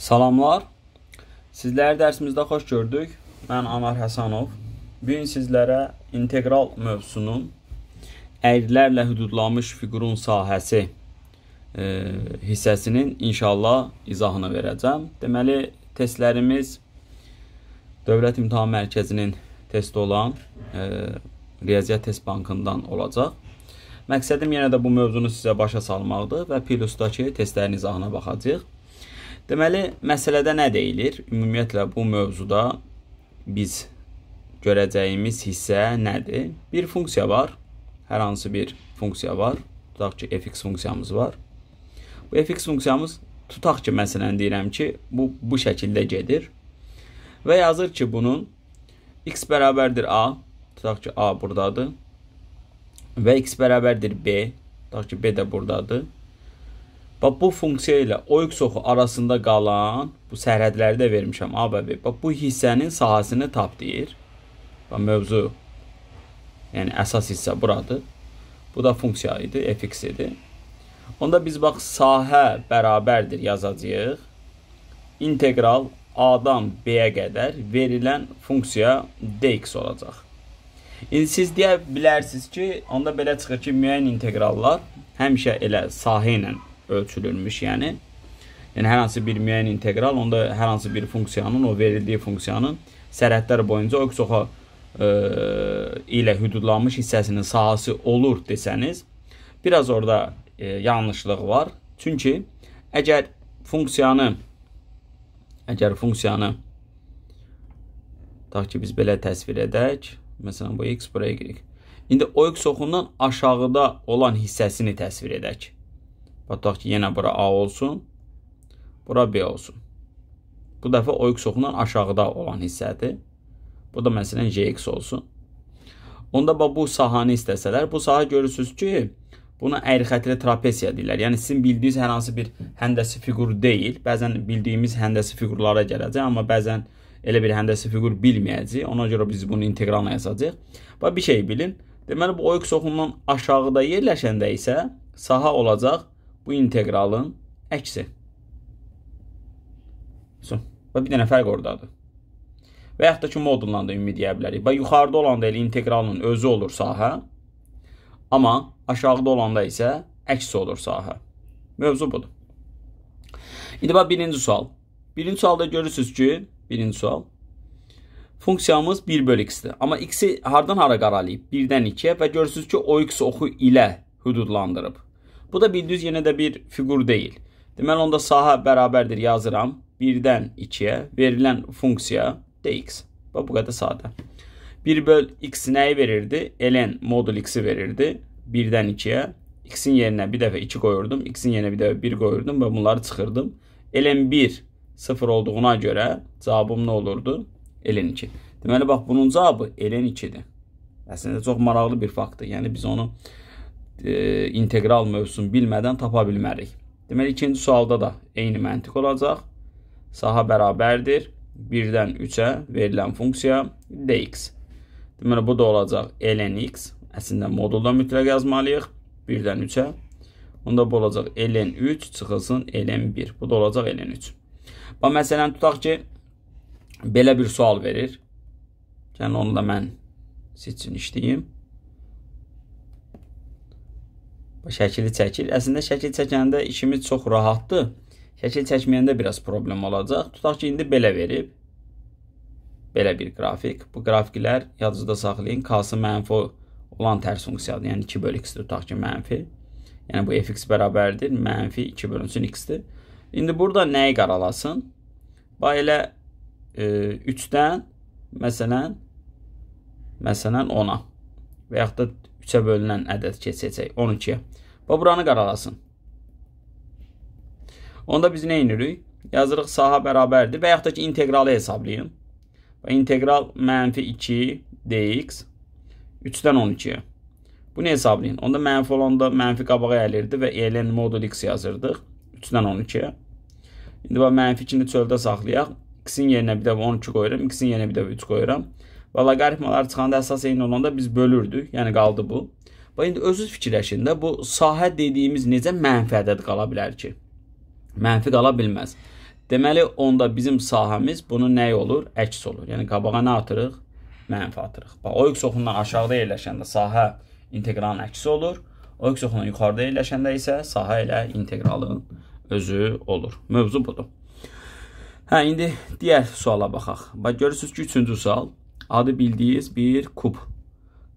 Salamlar. Sizləri dərsimizdə xoş gördük. Mən Anar Həsənov. Bu gün sizlərə integral mövzusunun əyrilərlə hüdudlanmış fiqurun sahəsi e, hissəsinin inşallah izahını verəcəm. Deməli, testlərimiz Dövlət İmtahan Mərkəzinin testi olan e, Riyaziyyat Test Bankından olacaq. Məqsədim yenə də bu mövzunu sizə başa salmaqdır və Pilusdakı testlərin izahına baxacağıq. Deməli, məsələdə nə deyilir? Ümumiyyətlə bu mövzuda biz görəcəyimiz hissə nədir? Bir funksiya var. Hər hansı bir funksiya var. Tutaq ki, fx funksiyamız var. Bu fx funksiyamız tutaq ki, məsələn deyirəm ki, bu bu şəkildə gedir. Və yazır ki, bunun x bərabərdir a, tutaq ki, a burdadır. Və x bərabərdir b, tutaq ki, b də burdadır. Bax bu funksiya ilə OX oxu arasında qalan bu sərhədləri də vermişəm A və B. Bax bu hissənin sahəsini tap deyir. Bax mövzu yəni əsas hissə buradır. Bu da funksiya idi, fx idi. Onda biz bax sahə bərabərdir yazacağıq. İntegral A-dan B-yə qədər verilən funksiya dx olacaq. İndi siz deyə bilərsiniz ki, onda belə çıxır ki, müəyyən inteqrallar həmişə elə sahə ilə ölçülürmüş. Yəni yəni hər hansı bir müəyyən integral onda hər hansı bir funksiyanın o verildiyi funksiyanın sərhədlər boyunca oxsoxa e, ilə hüdudlanmış hissəsinin sahəsi olur desəniz, biraz orada e, yanlışlıq var. Çünki əgər funksiyanı əgər funksiyanı tutaq ki, biz belə təsvir edək, məsələn bu x bura y. İndi o x oxundan aşağıda olan hissəsini təsvir edək. Baxaq ki, yenə bura A olsun. Bura B olsun. Bu dəfə OX oxundan aşağıda olan hissədir. Bu da məsələn JX olsun. Onda bax bu sahanı istəsələr, bu saha görürsüz ki, buna əyrixətli trapesiya deyirlər. Yəni sizin bildiyiniz hər hansı bir həndəsi fiquru deyil. Bəzən bildiyimiz həndəsi fiqurlara gələcək, amma bəzən elə bir həndəsi fiqur bilməyəcəyik. Ona görə biz bunu inteqralına yazacağıq. Bax bir şey bilin. Deməli bu OX oxundan aşağıda yerləşəndə isə saha olacaq bu inteqralın əksi. Son. Və bir dənə fərq ordadır. Və yaxud da ki, moduldan da ümumi deyə bilərik. Və yuxarıda olanda elə inteqralın özü olur sahə, amma aşağıda olanda isə əks olur sahə. Mövzu budur. İndi bax birinci sual. Birinci sualda görürsüz ki, birinci sual. Funksiyamız 1 bölü x-dir. Amma x-i hardan hara qaralayıb? 1-dən 2-yə və görürsüz ki, o x oxu ilə hüdudlandırıb. Bu da bir düz yenə də bir fiqur deyil. Deməli onda sahə bərabərdir yazıram 1-dən 2-yə verilən funksiya dx. Bax bu qədər sadə. 1 böl x nəyi verirdi? ln modul x-i verirdi 1-dən 2-yə. X-in yerinə bir dəfə 2 qoyurdum, X-in yerinə bir dəfə 1 qoyurdum və bunları çıxırdım. ln 1 0 olduğuna görə cavabım nə olurdu? ln 2. Deməli bax bunun cavabı ln 2-dir. Əslində çox maraqlı bir faktdır. Yəni biz onu e, integral mövzusunu bilmədən tapa bilmərik. Deməli, ikinci sualda da eyni məntiq olacaq. Saha bərabərdir 1-dən 3-ə verilən funksiya dx. Deməli, bu da olacaq ln x. Əslində, modulda mütləq yazmalıyıq 1-dən 3-ə. Onda bu olacaq ln 3 çıxılsın ln 1. Bu da olacaq ln 3. Və məsələn, tutaq ki, belə bir sual verir. Yəni, onu da mən seçin işləyim şəkili çəkir. Əslində şəkil çəkəndə işimiz çox rahatdır. Şəkil çəkməyəndə biraz problem olacaq. Tutaq ki, indi belə verib. Belə bir qrafik. Bu qrafiklər yadınızda saxlayın. K-sı mənfi olan tərs funksiyadır. Yəni 2 bölü x-dir tutaq ki, mənfi. Yəni bu fx bərabərdir. Mənfi 2 bölünsün x-dir. İndi burada nəyi qaralasın? Bax elə e, 3-dən məsələn məsələn 10-a və yaxud da 3-ə bölünən ədəd keçəcək 12-yə. Və buranı qaralasın. Onda biz nə edirik? Yazırıq saha bərabərdir və yaxud da ki, inteqralı hesablayın. Və integral mənfi 2 dx 3-dən 12-yə. Bunu hesablayın. Onda mənfi olanda mənfi qabağa əlirdi və ln modul x yazırdıq. 3-dən 12-yə. İndi bax mənfi 2-ni çöldə saxlayaq. X-in yerinə bir də 12 qoyuram, X-in yerinə bir də 3 qoyuram və loqaritmalar çıxanda əsas eyni olanda biz bölürdük. Yəni qaldı bu. Və indi özünüz fikirləşin də bu sahə dediyimiz necə mənfəətdə qala bilər ki? Mənfi qala bilməz. Deməli onda bizim sahəmiz bunun nəyi olur? Əks olur. Yəni qabağa nə atırıq? Mənfi atırıq. Bax o x oxundan aşağıda yerləşəndə sahə inteqralın əksi olur. O x oxundan yuxarıda yerləşəndə isə sahə ilə inteqralın özü olur. Mövzu budur. Hə, indi digər suala baxaq. Bax görürsüz ki, 3-cü sual adı bildiyiz bir kub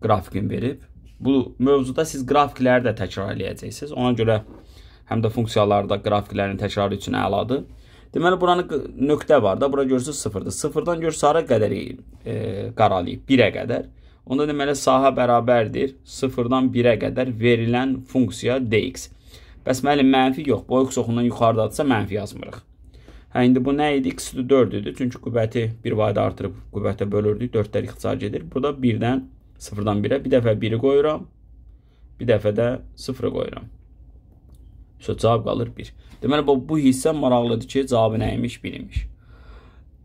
qrafikin verib. Bu mövzuda siz qrafikləri də təkrarlayacaqsınız. Ona görə həm də funksiyalarda qrafiklərin təkrarı üçün əladır. Deməli buranın nöqtə var da, bura görürsüz 0-dır. 0-dan gör sarı qədəri e, qaralayıb 1-ə qədər. Onda deməli sahə bərabərdir 0-dan 1-ə qədər verilən funksiya dx. Bəs müəllim mənfi yox, boyuq soxundan yuxarıdadsa mənfi yazmırıq. Hə indi bu nə idi? İkisi də 4 idi. Çünki qüvvəti bir vahid artırıb qüvvətə bölürdük. 4-lər ixticar gedir. Burada 1-dən 0-dan 1-ə bir dəfə 1-i qoyuram. Bir dəfə də 0-ı qoyuram. Sonra cavab qalır 1. Deməli bu, bu hissə maraqlıdır ki, cavabı nə imiş bilinmiş.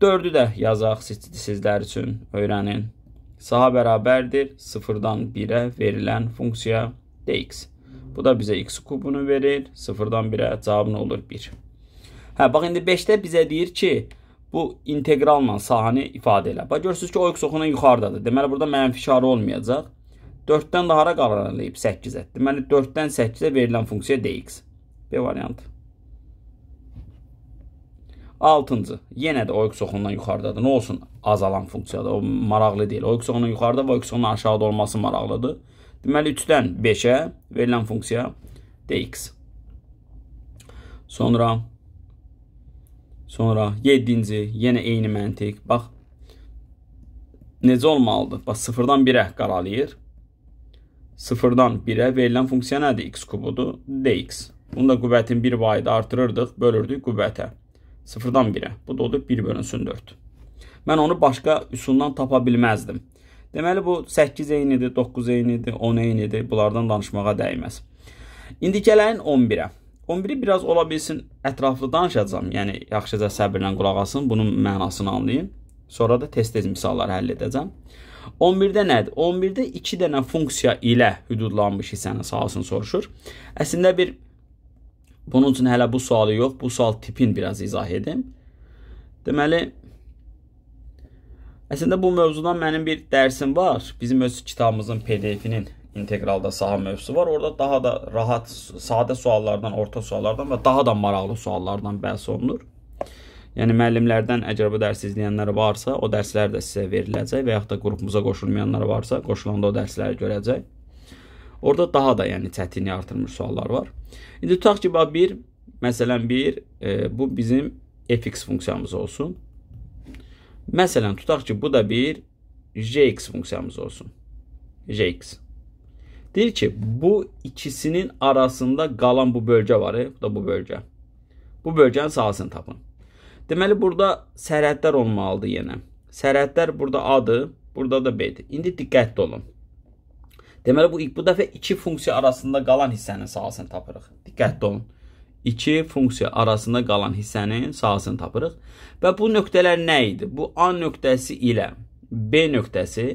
4-ü də yazaq siz, sizlər üçün öyrənin. Saha bərabərdir 0-dan 1-ə verilən funksiya dx. Bu da bizə x kubunu verir, 0-dan 1-ə cavab nə olur 1. Hə, bax indi 5-də bizə deyir ki, bu inteqralla sahəni ifadə elə. Bax görürsüz ki, o x oxuna yuxarıdadır. Deməli burada mənfi işarə olmayacaq. 4-dən də hara qaranlayıb 8-ə. Deməli 4-dən 8-ə verilən funksiya dx. B variantı. 6-cı. Yenə də o x oxundan yuxarıdadır. Nə olsun azalan funksiyadır. O maraqlı deyil. O x oxundan yuxarıda, o x oxundan aşağıda olması maraqlıdır. Deməli 3-dən 5-ə verilən funksiya dx. Sonra Sonra 7-ci yenə eyni məntiq. Bax necə olmalıdır? Bax 0-dan 1-ə qaralayır. 0-dan 1-ə verilən funksiya nədir? x kubudur, dx. Bunu da qüvvətin 1 vahidi artırırdıq, bölürdük qüvvətə. 0-dan 1-ə. Bu da olur 1 bölünsün 4. Mən onu başqa üsuldan tapa bilməzdim. Deməli bu 8 eynidir, 9 eynidir, 10 eynidir. Bunlardan danışmağa dəyməz. İndi gələyin 11-ə. 11-i biraz ola bilsin ətraflı danışacağam. Yəni yaxşıca səbirlə qulaq asın, bunun mənasını anlayın. Sonra da tez-tez misalları həll edəcəm. 11-də nədir? 11-də 2 dənə funksiya ilə hüdudlanmış hissənin sahəsini soruşur. Əslində bir bunun üçün hələ bu sualı yox, bu sual tipin biraz izah edim. Deməli əslində bu mövzudan mənim bir dərsim var. Bizim öz kitabımızın PDF-inin inteqralda saha mövzusu var. Orada daha da rahat, sadə suallardan, orta suallardan və daha da maraqlı suallardan bəhs olunur. Yəni müəllimlərdən əcrəbə dərsi izləyənlər varsa, o dərslər də sizə veriləcək və yaxud da qrupumuza qoşulmayanlar varsa, qoşulanda o dərsləri görəcək. Orada daha da yəni çətinliyi artırmış suallar var. İndi tutaq ki, bax bir, məsələn bir, e, bu bizim fx funksiyamız olsun. Məsələn tutaq ki, bu da bir jx funksiyamız olsun. jx. Deyir ki, bu ikisinin arasında qalan bu bölgə var, e, bu da bu bölgə. Bu bölgənin sahəsini tapın. Deməli burada sərhədlər olmalıdır yenə. Sərhədlər burada A-dır, burada da B-dir. İndi diqqətli olun. Deməli bu bu dəfə iki funksiya arasında qalan hissənin sahəsini tapırıq. Diqqətli olun. İki funksiya arasında qalan hissənin sahəsini tapırıq və bu nöqtələr nə idi? Bu A nöqtəsi ilə B nöqtəsi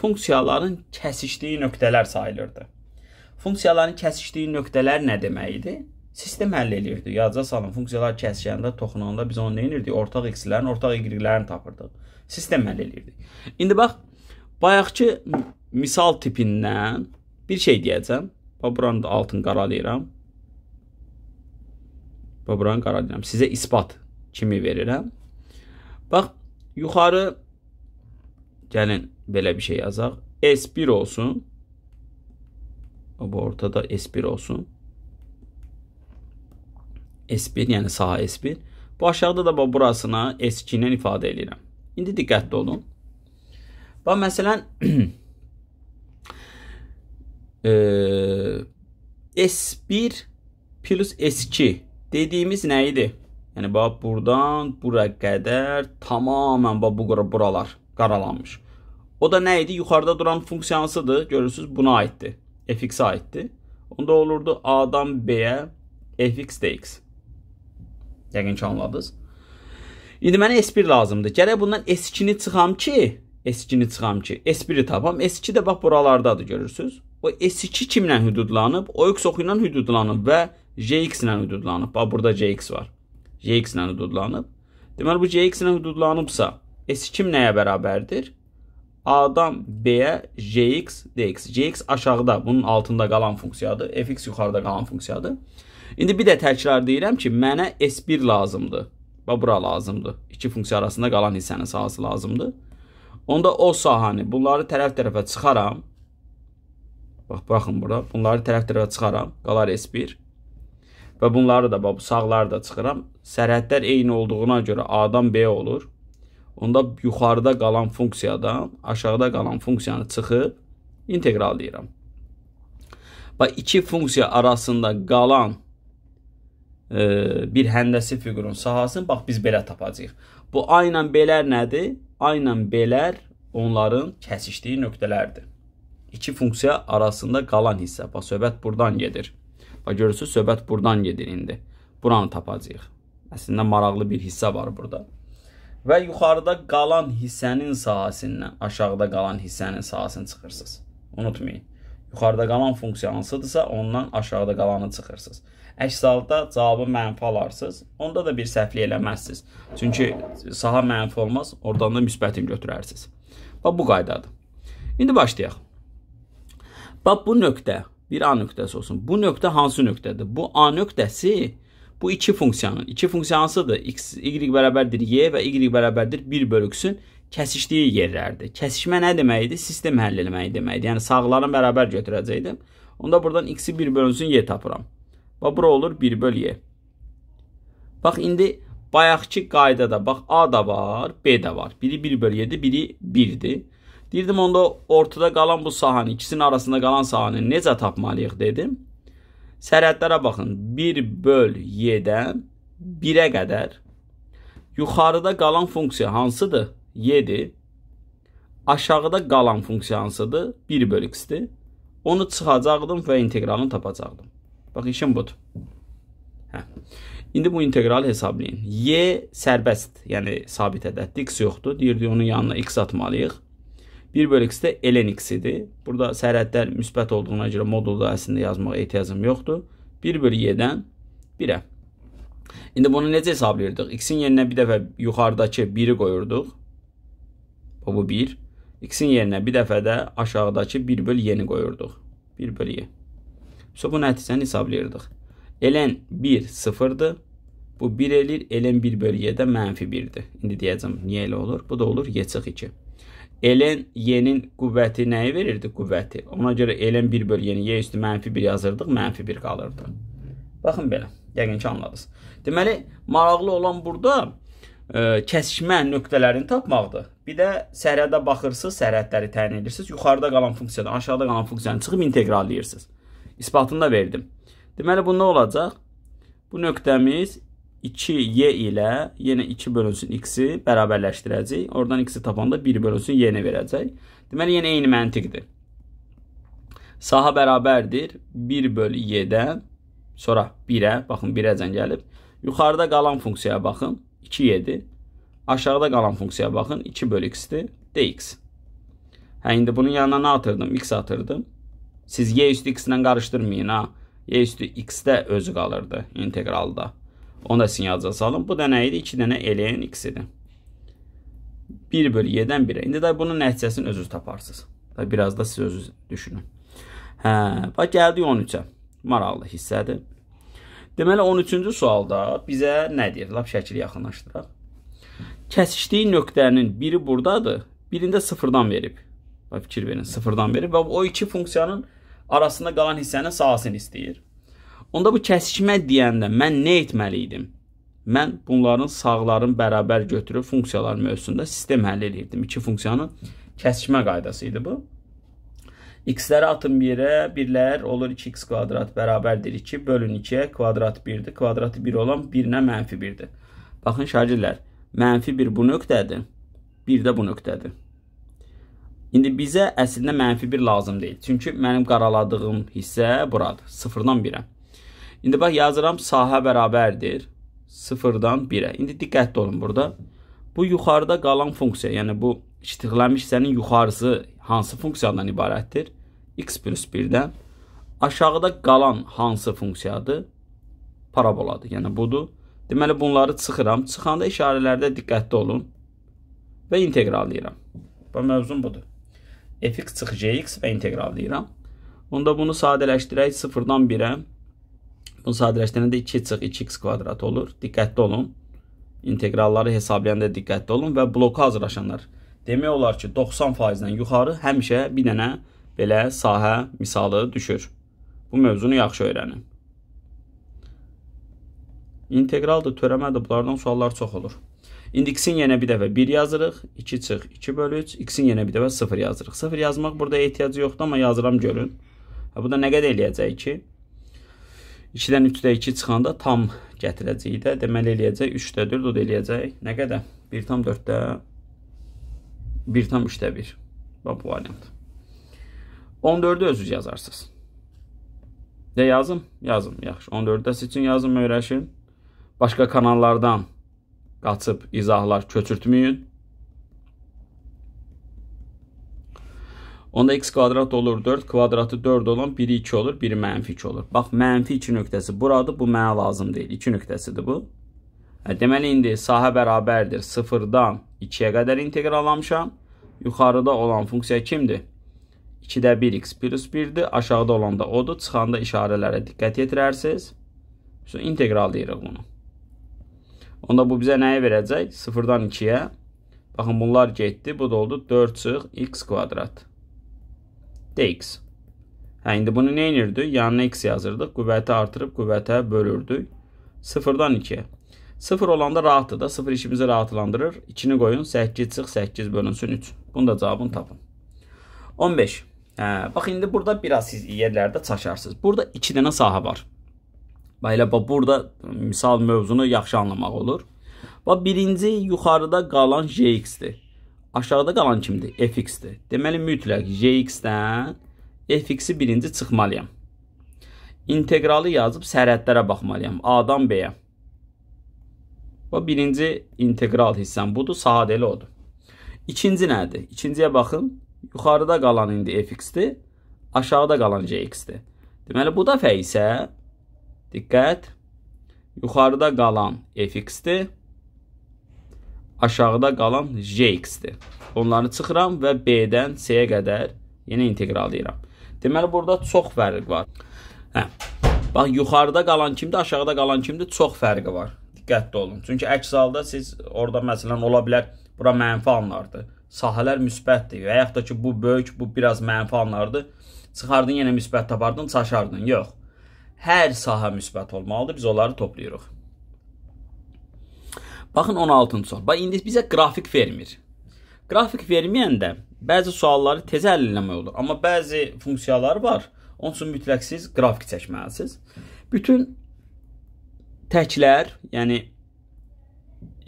funksiyaların kəsişdiyi nöqtələr sayılırdı. Funksiyaların kəsişdiyi nöqtələr nə demək idi? Sistem həll eləyirdi. Yadca salın, funksiyalar kəsişəndə, toxunanda biz onu nə edirdik? Ortaq x-lərin, ortaq y-lərini tapırdıq. Sistem həll eləyirdi. İndi bax, bayaqki misal tipindən bir şey deyəcəm. Bax buranı da altın qaralayıram. Bax buranı qaralayıram. Sizə isbat kimi verirəm. Bax yuxarı gəlin belə bir şey yazaq. S1 olsun. Bu ortada S1 olsun. S1 yəni sağa S1. Bu aşağıda da bu burasına S2 ilə ifadə edirəm. İndi diqqətli olun. Bax məsələn e, S1 plus S2 dediyimiz nə idi? Yəni bax burdan bura qədər tamamilə bax bu qora buralar qaralanmış. O da neydi? Yukarıda duran funksiyonsıdı. Görürsünüz buna aitti. fx'e aitti. Onda olurdu A'dan B'ye fx dx. Yəqin ki anladınız. İndi mənə S1 lazımdır. Gərək bundan S2-ni çıxam ki, S2-ni çıxam ki, S1-i tapam. S2 də bax buralardadır görürsüz. O S2 kimlə hüdudlanıb? O X oxu ilə hüdudlanıb və JX ilə hüdudlanıb. Bax burada JX var. JX ilə hüdudlanıb. Deməli bu JX ilə hüdudlanıbsa S2 nəyə bərabərdir? A-dan B-yə jx dx. jx aşağıda, bunun altında qalan funksiyadır. fx yuxarıda qalan funksiyadır. İndi bir də təkrar deyirəm ki, mənə s1 lazımdır. Və bura lazımdır. İki funksiya arasında qalan hissənin sahası lazımdır. Onda o sahəni bunları tərəf-tərəfə çıxaram. Bax, buraxın bura. Bunları tərəf-tərəfə çıxaram. Qalar S1. Və bunları da, bax, sağları da çıxıram. Sərhədlər eyni olduğuna görə A-dan B olur onda yuxarıda qalan funksiyadan aşağıda qalan funksiyanı çıxıb integral deyirəm. Və iki funksiya arasında qalan e, bir həndəsi fiqurun sahasını bax biz belə tapacağıq. Bu A ilə belər nədir? A ilə belər onların kəsişdiyi nöqtələrdir. İki funksiya arasında qalan hissə. Bax söhbət burdan gedir. Bax görürsüz söhbət burdan gedir indi. Buranı tapacağıq. Əslində maraqlı bir hissə var burada və yuxarıda qalan hissənin sahəsindən aşağıda qalan hissənin sahəsini çıxırsınız. Unutmayın. Yuxarıda qalan funksiya hansıdırsa, ondan aşağıda qalanı çıxırsınız. Əks halda cavabı mənfi alarsınız. Onda da bir səhvlik eləməzsiniz. Çünki saha mənfi olmaz, oradan da müsbətini götürərsiniz. Bax bu qaydadır. İndi başlayaq. Bax bu nöqtə, bir A nöqtəsi olsun. Bu nöqtə hansı nöqtədir? Bu A nöqtəsi bu iki funksiyanın, iki funksiyansıdır. X, y bərabərdir y və y bərabərdir 1 bölüksün kəsişdiyi yerlərdir. Kəsişmə nə deməkdir? Sistem həll eləməyi deməkdir. Yəni sağların bərabər götürəcəydim. Onda buradan x-i 1 bölünsün y tapıram. Və bura olur 1 böl y. Bax, indi bayaqki qaydada, bax, A da var, B də var. Biri 1 böl 7, biri 1-dir. Deyirdim, onda ortada qalan bu sahanı, ikisinin arasında qalan sahanı necə tapmalıyıq dedim. Sərhədlərə baxın. 1 böl y-dən 1-ə qədər yuxarıda qalan funksiya hansıdır? y-dir. Aşağıda qalan funksiya hansıdır? 1 böl x-dir. Onu çıxacaqdım və inteqralını tapacaqdım. Bax, işim budur. Hə. İndi bu inteqralı hesablayın. Y sərbəst, yəni sabit ədəddir, x yoxdur. Deyirdi, onun yanına x atmalıyıq. 1 bölü x də ln x idi. Burada sərhədlər müsbət olduğuna görə modulu da əslində yazmağa ehtiyacım yoxdur. 1 bölü y-dən 1-ə. İndi bunu necə hesablayırdıq? X-in yerinə bir dəfə yuxarıdakı 1-i qoyurduq. Bu 1. X-in yerinə bir dəfə də aşağıdakı 1 bölü y-ni qoyurduq. 1 bölü y. So, bu nəticəni hesablayırdıq. Ln 1 0-dır. Bu 1 eləyir. Ln 1 bölü y də mənfi 1-dir. İndi deyəcəm, niyə elə olur? Bu da olur y çıx 2. Ln y-nin qüvvəti nəyi verirdi? Qüvvəti. Ona görə Ln 1 bölgəni y üstü mənfi 1 yazırdıq, mənfi 1 qalırdı. Baxın belə, yəqin ki anladınız. Deməli, maraqlı olan burada ə, e, kəsişmə nöqtələrini tapmaqdır. Bir də sərhədə baxırsınız, sərhədləri təyin edirsiniz. Yuxarıda qalan funksiyadan aşağıda qalan funksiyanı çıxıb inteqrallayırsınız. İsbatını da verdim. Deməli bu nə olacaq? Bu nöqtəmiz 2y ilə yenə 2 bölünsün x-i bərabərləşdirəcək. Oradan x-i tapanda 1 bölünsün y-ni verəcək. Deməli, yenə eyni məntiqdir. Saha bərabərdir 1 bölü y-dən, sonra 1-ə, baxın 1-əcən gəlib. Yuxarıda qalan funksiyaya baxın, 2y-dir. Aşağıda qalan funksiyaya baxın, 2 bölü x-dir, dx. Hə, indi bunun yanına nə atırdım? x atırdım. Siz y üstü x-dən qarışdırmayın, ha. y üstü x-də özü qalırdı inteqralda. Onu da sizin yadınıza salın. Bu da nə idi? 2 dənə ln x-idir. 1 bölü 7-dən 1-ə. İndi də bunun nəticəsini özünüz taparsınız. Da biraz da siz özünüz düşünün. Hə, bax gəldik 13-ə. Maraqlı hissədir. Deməli 13-cü sualda bizə nə deyir? Lap şəkili yaxınlaşdıraq. Kəsişdiyi nöqtənin biri burdadır, birində sıfırdan verib. Bax fikir verin, sıfırdan verib və o iki funksiyanın arasında qalan hissənin sahəsini istəyir. Onda bu kəsişmə deyəndə mən nə etməli idim? Mən bunların sağların bərabər götürüb funksiyalar mövzusunda sistem həll edirdim. İki funksiyanın kəsişmə qaydası idi bu. X-ləri atın bir yerə, birlər olur 2x kvadrat bərabərdir 2 bölün 2-yə kvadrat 1-dir. Kvadratı 1 olan 1-nə mənfi 1-dir. Baxın şagirdlər, mənfi 1 bu nöqtədir, 1 də bu nöqtədir. İndi bizə əslində mənfi 1 lazım deyil. Çünki mənim qaraladığım hissə buradır, 0-dan 1-ə. İndi bax yazıram sahə bərabərdir 0-dan 1-ə. İndi diqqətli olun burada. Bu yuxarıda qalan funksiya, yəni bu iştiqləmiş hissənin yuxarısı hansı funksiyadan ibarətdir? x plus 1-dən. Aşağıda qalan hansı funksiyadır? Paraboladır, yəni budur. Deməli, bunları çıxıram. Çıxanda işarələrdə diqqətli olun və inteqrallayıram. Bu mövzum budur. fx çıx gx və inteqrallayıram. Onda bunu sadələşdirək 0-dan 1-ə. Bunu sadələşdirəndə 2 çıx 2x kvadrat olur. Diqqətli olun. İnteqralları hesablayanda diqqətli olun və bloku hazırlaşanlar. Demək olar ki, 90%-dən yuxarı həmişə bir dənə belə sahə misalı düşür. Bu mövzunu yaxşı öyrənin. İnteqraldır, törəmədir, bunlardan suallar çox olur. İndi x-in yenə bir dəfə 1 yazırıq, 2 çıx 2 bölü 3, x-in yenə bir dəfə 0 yazırıq. 0 yazmaq burada ehtiyacı yoxdur, amma yazıram görün. Bu da nə qədər eləyəcək ki? 2-dən 3-də 2 çıxanda tam gətirəcəyik də. Deməli eləyəcək 3-də 4 o da eləyəcək. Nə qədər? 1 tam 4-də 1 tam 3-də 1. Bax bu variant. 14-ü özünüz yazarsınız. Ya yazım, yazım. Yaxşı. 14-də siz üçün yazım öyrəşin. Başqa kanallardan qaçıb izahlar köçürtməyin. Onda x kvadrat olur 4. Kvadratı 4 olan biri 2 olur. Biri mənfi 2 olur. Bax mənfi 2 nöqtəsi buradır. Bu mənə lazım deyil. 2 nöqtəsidir bu. E, deməli indi sahə bərabərdir. 0-dan 2-yə qədər inteqralamışam. Yuxarıda olan funksiya kimdir? 2-də 1x plus 1-dir. Aşağıda olan da odur. Çıxanda işarələrə diqqət yetirərsiniz. Sonra integral deyirik bunu. Onda bu bizə nəyi verəcək? 0-dan 2-yə. Baxın bunlar getdi. Bu da oldu 4 çıx x kvadrat dx. Hə, indi bunu nə edirdi? Yanına x yazırdıq. Qüvvəti artırıb qüvvətə bölürdük. 0-dan 2-yə. 0 olanda rahatdır da. 0 işimizi rahatlandırır. 2-ni qoyun. 8 çıx, 8 bölünsün 3. Bunun da cavabını tapın. 15. Hə, bax indi burada biraz siz yerlərdə çaşarsınız. Burada 2 dənə sahə var. Bax elə bax burada misal mövzunu yaxşı anlamaq olur. Bax birinci yuxarıda qalan jx-dir aşağıda qalan kimdir? fx-dir. Deməli mütləq jx-dən fx-i birinci çıxmalıyam. İnteqralı yazıb sərhədlərə baxmalıyam. A-dan B-yə. Bu birinci integral hissəm budur, saat elə odur. İkinci nədir? İkinciyə baxın. Yuxarıda qalan indi fx-dir, aşağıda qalan jx-dir. Deməli bu dəfə isə diqqət yuxarıda qalan fx-dir, aşağıda qalan jx-dir. Onları çıxıram və B-dən C-yə qədər yenə integral deyirəm. Deməli burada çox fərq var. Hə. Bax yuxarıda qalan kimdir, aşağıda qalan kimdir? Çox fərqi var. Diqqətli olun. Çünki əks halda siz orada məsələn ola bilər bura mənfi anlardır. Sahələr müsbətdir və yaxud da ki bu böyük, bu biraz mənfi anlardır. Çıxardın yenə müsbət tapardın, çaşardın. Yox. Hər sahə müsbət olmalıdır. Biz onları toplayırıq. Baxın 16-cı sual. Bax indi bizə qrafik vermir. Qrafik verməyəndə bəzi sualları tez həll etmək olur, amma bəzi funksiyalar var. Onun üçün mütləq siz qrafik çəkməlisiniz. Bütün təklər, yəni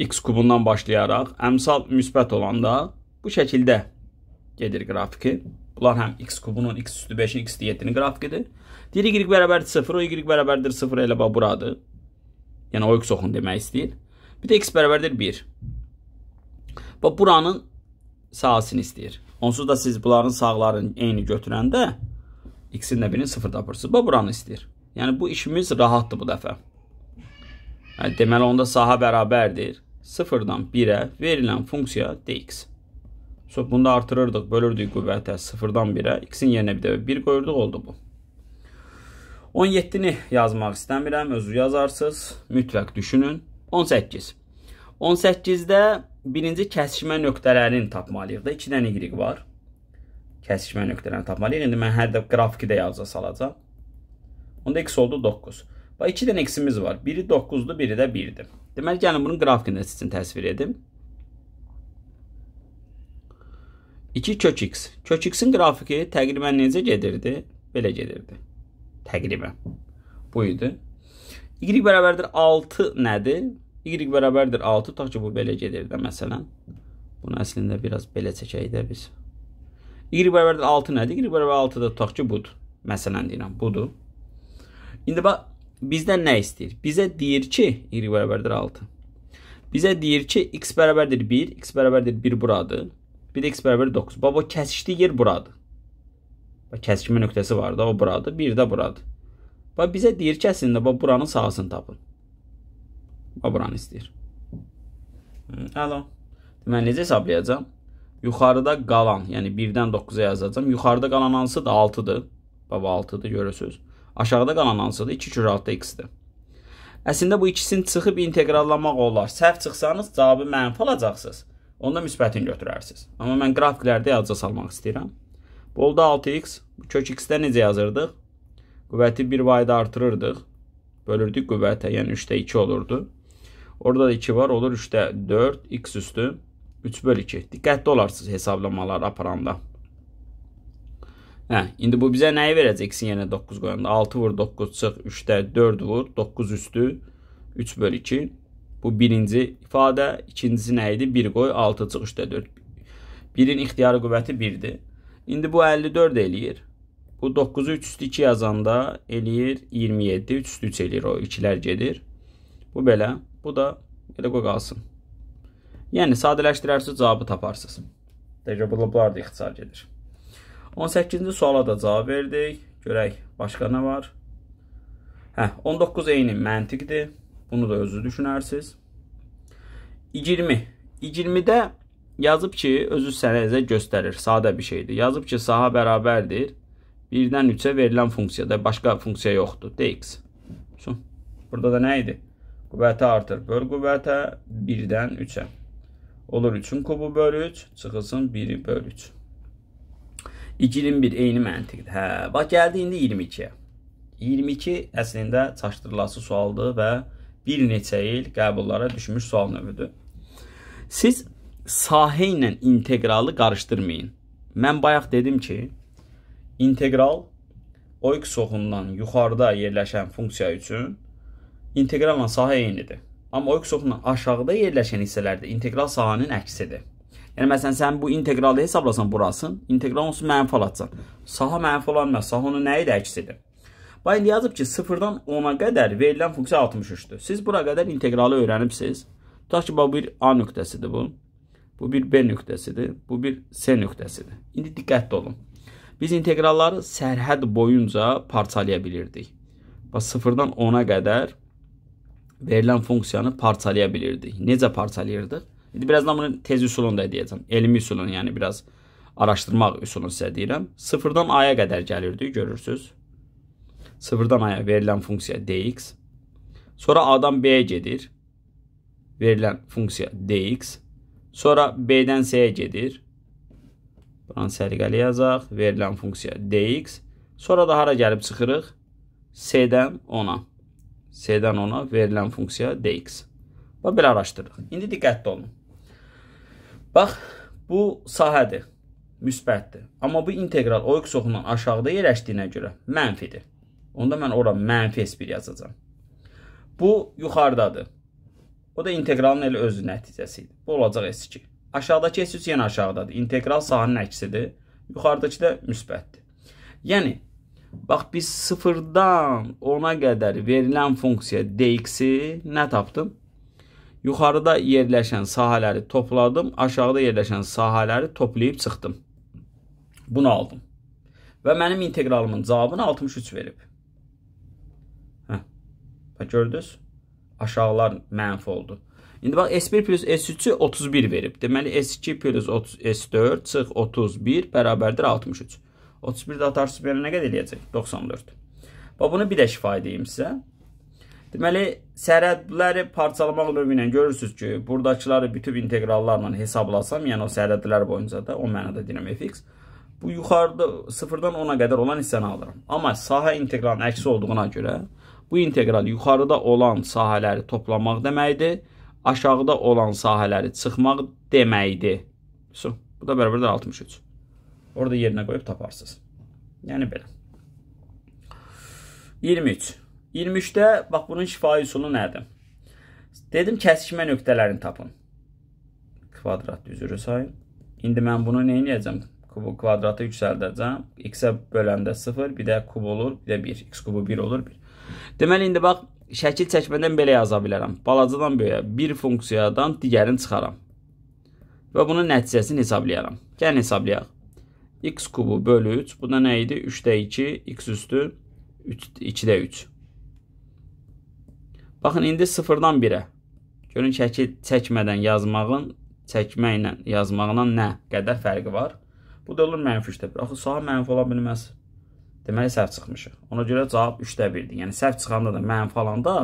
x kubundan başlayaraq əmsal müsbət olanda bu şəkildə gedir qrafiki. Bunlar həm x kubunun x üstü 5-in x üstü 7-nin qrafikidir. Deyir y bərabərdir 0, o y bərabərdir 0 elə bax buradır. Yəni o x oxun demək istəyir. Bir də x bərabərdir 1. Bax buranın sahəsini istəyir. Onsuz da siz bunların sağların eyni götürəndə x-in də birini sıfır tapırsınız. Bu buranı istəyir. Yəni bu işimiz rahatdır bu dəfə. Yəni, deməli onda saha bərabərdir. 0-dan 1-ə verilən funksiya dx. So, bunu da artırırdıq, bölürdük qüvvətə 0-dan 1-ə. X-in yerinə bir də 1 qoyurduq, oldu bu. 17-ni yazmaq istəmirəm, özü yazarsınız. Mütləq düşünün. 18. 18-də birinci kəsişmə nöqtələrini tapmalıyıq da. 2 dənə y var. Kəsişmə nöqtələrini tapmalıyıq. İndi mən hər də qrafiki də yazıca salacam. Onda x oldu 9. Bax 2 dənə x'imiz var. Biri 9-dur, biri də 1-dir. Deməli gəlin bunun qrafikini sizin təsvir edim. 2 kök x. Kök x-in qrafiki təqribən necə gedirdi? Belə gedirdi. Təqribən. Bu idi. Y bərabərdir 6 nədir? Y bərabərdir 6. Tutaq ki, bu belə gedir də məsələn. Bunu əslində biraz belə çəkək də biz. Y bərabərdir 6 nədir? Y bərabər 6 da tutaq ki, budur. Məsələn deyirəm, budur. İndi bax bizdən nə istəyir? Bizə deyir ki, y bərabərdir 6. Bizə deyir ki, x bərabərdir 1, x bərabərdir 1 buradır. Bir də x bərabərdir 9. Bax o kəsişdiyi yer buradır. Bax kəsişmə nöqtəsi var da, o buradır, bir də buradır. Bax bizə deyir ki, əslində bax buranın sahəsini tapın. O buranı istəyir. Əla. Deməli, necə hesablayacam? Yuxarıda qalan, yəni 1-dən 9-a yazacam. Yuxarıda qalan hansıdır? 6-dır. Baba 6-dır, görürsüz. Aşağıda qalan hansıdır? 2 kür 6 x-dir. Əslində bu ikisini çıxıb inteqrallamaq olar. Səhv çıxsanız cavabı mənfi alacaqsınız. Onda müsbətini götürərsiniz. Amma mən qrafiklərdə yadca salmaq istəyirəm. Bolda 6x, kök x-də necə yazırdıq? Qüvvəti 1 vayda artırırdıq. Bölürdük qüvvətə, yəni 3-də 2 olurdu. Orada da 2 var. Olur 3'də 4. X üstü 3 bölü 2. Diqqətli olarsınız hesablamalar aparanda. Hə, indi bu bizə nəyi verəcək? X-in yerinə 9 qoyanda 6 vur 9 çıx, 3-də 4 vur, 9 üstü 3 bölü 2. Bu birinci ifadə, ikincisi nə idi? 1 qoy, 6 çıx, 3-də 4. 1-in ixtiyarı qüvvəti 1-dir. İndi bu 54 eləyir. Bu 9-u 3 üstü 2 yazanda eləyir 27, 3 üstü 3 eləyir o 2-lər gedir. Bu belə. Bu da elə qoy qalsın. Yəni sadələşdirərsiz cavabı taparsınız. Təcrübə bloklarda ixtisar gedir. 18-ci suala da cavab verdik. Görək başqa nə var? Hə, 19 eyni məntiqdir. Bunu da özü düşünərsiz. 20. 20-də yazıb ki, özü sənəzə göstərir. Sadə bir şeydir. Yazıb ki, saha bərabərdir. 1-dən 3-ə verilən funksiyada başqa funksiya yoxdur. dx. Burada da nə idi? Qüvvəti artır. Böl qüvvətə 1-dən 3-ə. Olur 3-ün kubu böl 3, çıxılsın 1-i böl 3. 21 eyni məntiqdir. Hə, bax gəldi indi 22-yə. 22 əslində çaşdırılası sualdır və bir neçə il qəbullara düşmüş sual növüdür. Siz sahə ilə inteqralı qarışdırmayın. Mən bayaq dedim ki, integral oy soxundan yuxarıda yerləşən funksiya üçün inteqralla sahə eynidir. Amma o yoxsulun aşağıda yerləşən hissələrdə integral sahənin əksidir. Yəni məsələn sən bu inteqralı hesablasan burasın, integral onsuz mənfi alacaq. Saha mənfi olanmaz, saha onun nəyi də əksidir. Bax indi yazıb ki, 0-dan 10-a qədər verilən funksiya 63-dür. Siz bura qədər inteqralı öyrənibsiniz. Tutaq ki, bu bir A nöqtəsidir bu. Bu bir B nöqtəsidir, bu bir C nöqtəsidir. İndi diqqətli olun. Biz inteqralları sərhəd boyunca parçalaya bilirdik. Bax 0-dan 10-a qədər verilen fonksiyanı parçalayabilirdik. Necə parçalayırdıq? İndi birazdan bunu tez üsulunda deyəcəm. Elmi üsulun, yəni biraz araşdırmaq üsulunu sizə deyirəm. Sıfırdan aya qədər gəlirdi, görürsüz. Sıfırdan aya verilən funksiya dx. Sonra A-dan B-yə gedir. Verilən funksiya dx. Sonra B-dən C-yə gedir. Buranı səliqəli yazaq. Verilən funksiya dx. Sonra da hara gəlib çıxırıq? C-dən 10-a. C-dən ona verilən funksiya dx. Və belə araşdırırıq. İndi diqqətli olun. Bax, bu sahədir, müsbətdir. Amma bu integral o x oxundan aşağıda yerləşdiyinə görə mənfidir. Onda mən ora mənfi s1 yazacağam. Bu yuxarıdadır. O da inteqralın elə öz nəticəsi idi. Bu olacaq s2. Aşağıdakı s3 yenə aşağıdadır. İntegral sahənin əksidir. Yuxarıdakı da müsbətdir. Yəni Bax biz sıfırdan 10-a qədər verilən funksiya dx-i nə tapdım? Yuxarıda yerləşən sahələri topladım, aşağıda yerləşən sahələri toplayıb çıxdım. Bunu aldım. Və mənim inteqralımın cavabını 63 verib. Hə. Bax gördünüz? Aşağılar mənfi oldu. İndi bax S1 plus S3-ü 31 verib. Deməli S2 plus S4 çıx 31 bərabərdir 63. 31-də atarsız belə nə qədər eləyəcək? 94. Və bunu bir də şifa edeyim sizə. Deməli, sərhədləri parçalamaq növü ilə görürsüz ki, buradakıları bütün inteqrallarla hesablasam, yəni o sərhədlər boyunca da, o mənada dinam fx, bu yuxarıda 0-dan 10-a qədər olan hissəni alıram. Amma sahə inteqralının əksi olduğuna görə, bu integral yuxarıda olan sahələri toplamaq deməkdir, aşağıda olan sahələri çıxmaq deməkdir. So, bu da bərabərdir 63. Orada yerinə qoyub taparsınız. Yəni belə. 23. 23-də bax bunun şifahi üsulu nədir? Dedim kəsişmə nöqtələrini tapın. Kvadrat düzürü sayın. İndi mən bunu nə edəcəm? Kubu kvadratı yüksəldəcəm. X-ə böləndə 0, bir də kub olur, bir də 1. X kubu 1 olur, 1. Deməli indi bax şəkil çəkmədən belə yaza bilərəm. Balacadan böyüyə bir funksiyadan digərini çıxaram. Və bunun nəticəsini hesablayaram. Gəlin hesablayaq x kubu bölü 3. Bu da nə idi? 3-də 2, x üstü 3, 2-də 3. Baxın, indi 0-dan 1-ə. Görün, şəkil çəkmədən yazmağın, çəkməklə yazmağına nə qədər fərqi var? Bu da olur mənfi 3-də 1. Axı, sağa mənfi ola bilməz. Deməli, səhv çıxmışıq. Ona görə cavab 3-də 1-dir. Yəni, səhv çıxanda da, mənfi alanda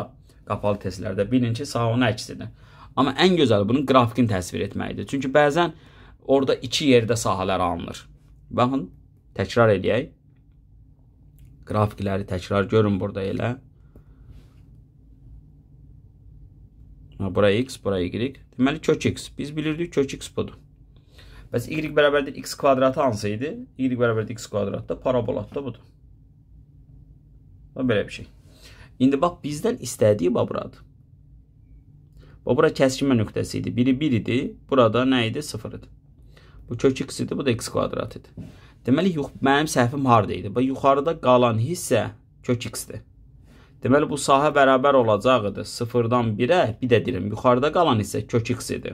qapalı testlərdə bilin ki, sağa onu əksidir. Amma ən gözəli bunun qrafikin təsvir etməyidir. Çünki bəzən orada iki yerdə sahələr alınır. Baxın, təkrar eləyək. Qrafikləri təkrar görün burada elə. Bura x, bura y. Deməli, kök x. Biz bilirdik, kök x budur. Bəs y bərabərdir x kvadratı hansı idi? y bərabərdir x kvadratda parabolat da budur. Belə bir şey. İndi bax, bizdən istədiyi buradır. Bura kəskinmə nöqtəsi idi. Biri 1 idi, burada nə idi? 0 idi. Bu kök x idi, bu da x kvadrat idi. Deməli, yux, mənim səhvim harda idi? Və yuxarıda qalan hissə kök x-dir. Deməli, bu sahə bərabər olacaqdı 0-dan 1-ə, bir də dilim, yuxarıda qalan isə kök x idi.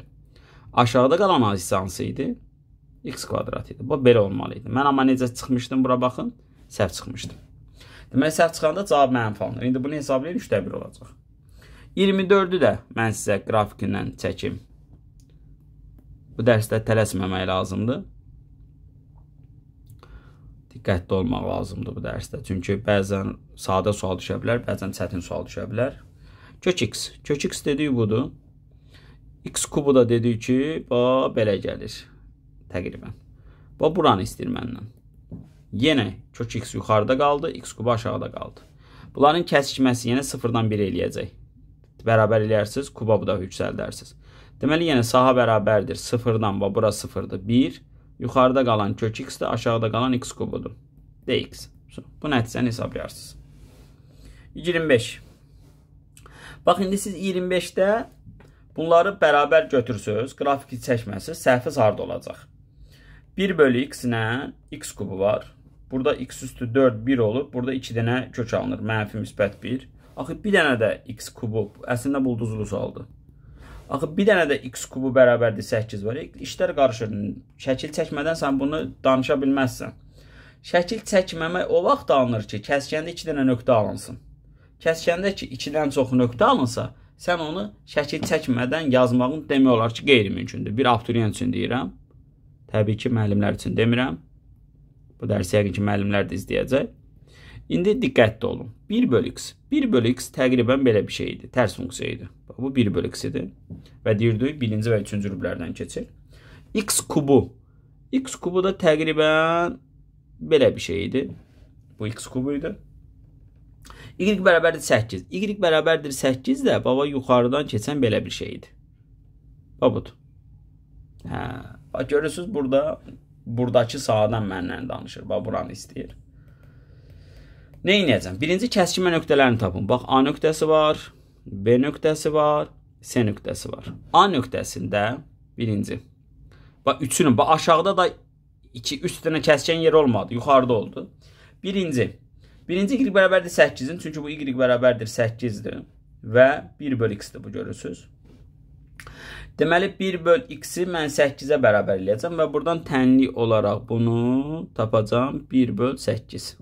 Aşağıda qalan isə hansı idi? x kvadrat idi. Bu belə olmalı idi. Mən amma necə çıxmışdım bura baxın, səhv çıxmışdım. Deməli, səhv çıxanda cavab mənim falınır. İndi bunu hesablayın 3-də 1 olacaq. 24-ü də mən sizə qrafikindən çəkim. Bu dərsdə tələsməmək lazımdır. Diqqətli olmaq lazımdır bu dərsdə. Çünki bəzən sadə sual düşə bilər, bəzən çətin sual düşə bilər. Kök x. Kök x dediyi budur. x kubu da dedik ki, ba, belə gəlir təqribən. Ba, buranı istəyir məndən. Yenə kök x yuxarıda qaldı, x kubu aşağıda qaldı. Bunların kəsişməsi yenə 0-dan 1 eləyəcək. Bərabər eləyərsiniz, kuba bu da yüksəldərsiniz. Deməli yenə yəni saha bərabərdir 0-dan və bura 0-dır 1. Yuxarıda qalan kök x-dir, aşağıda qalan x kubudur. dx. Bu nəticəni hesablayarsınız. 25. Bax indi siz 25-də bunları bərabər götürsüz, qrafiki çəkməsiz, səhviniz harda olacaq? 1 bölü x-nə x kubu var. Burada x üstü 4, 1 olub. Burada 2 dənə kök alınır. Mənfi müsbət 1. Axı bir dənə də x kubu. Əslində bulduzlu sualdır. Axı bir dənə də x kubu bərabərdir 8 var. İşlər qarışır. Şəkil çəkmədən sən bunu danışa bilməzsən. Şəkil çəkməmək o vaxt alınır ki, kəskəndə 2 dənə nöqtə alınsın. Kəskəndə ki, 2-dən çox nöqtə alınsa, sən onu şəkil çəkmədən yazmağın demək olar ki, qeyri-mümkündür. Bir abituriyent üçün deyirəm. Təbii ki, müəllimlər üçün demirəm. Bu dərsi yəqin ki, müəllimlər də izləyəcək. İndi diqqətli olun. 1 bölü x. 1 bölü x təqribən belə bir şeydir. Tərs funksiya idi. Bu 1 bölü x-dir. Və deyirdik, birinci və üçüncü rüblərdən keçir. x kubu. x kubu da təqribən belə bir şey idi. Bu x kubu idi. y bərabərdir 8. y bərabərdir 8 də baba yuxarıdan keçən belə bir şey idi. Babudur. Hə, bax görürsüz burada burdakı sağdan mənlə danışır. Bax buranı istəyir. Nə edəcəm? Birinci kəskimə nöqtələrini tapın. Bax A nöqtəsi var. B nöqtəsi var, S nöqtəsi var. A nöqtəsində birinci. Bax üçünün, bax aşağıda da 2 3 dənə kəskən yer olmadı, yuxarıda oldu. Birinci. Birinci y bərabərdir 8-in, çünki bu y bərabərdir 8-dir və 1 böl x-dir bu görürsüz. Deməli 1 böl x-i mən 8-ə bərabər eləyəcəm və buradan tənlik olaraq bunu tapacam 1 böl 8.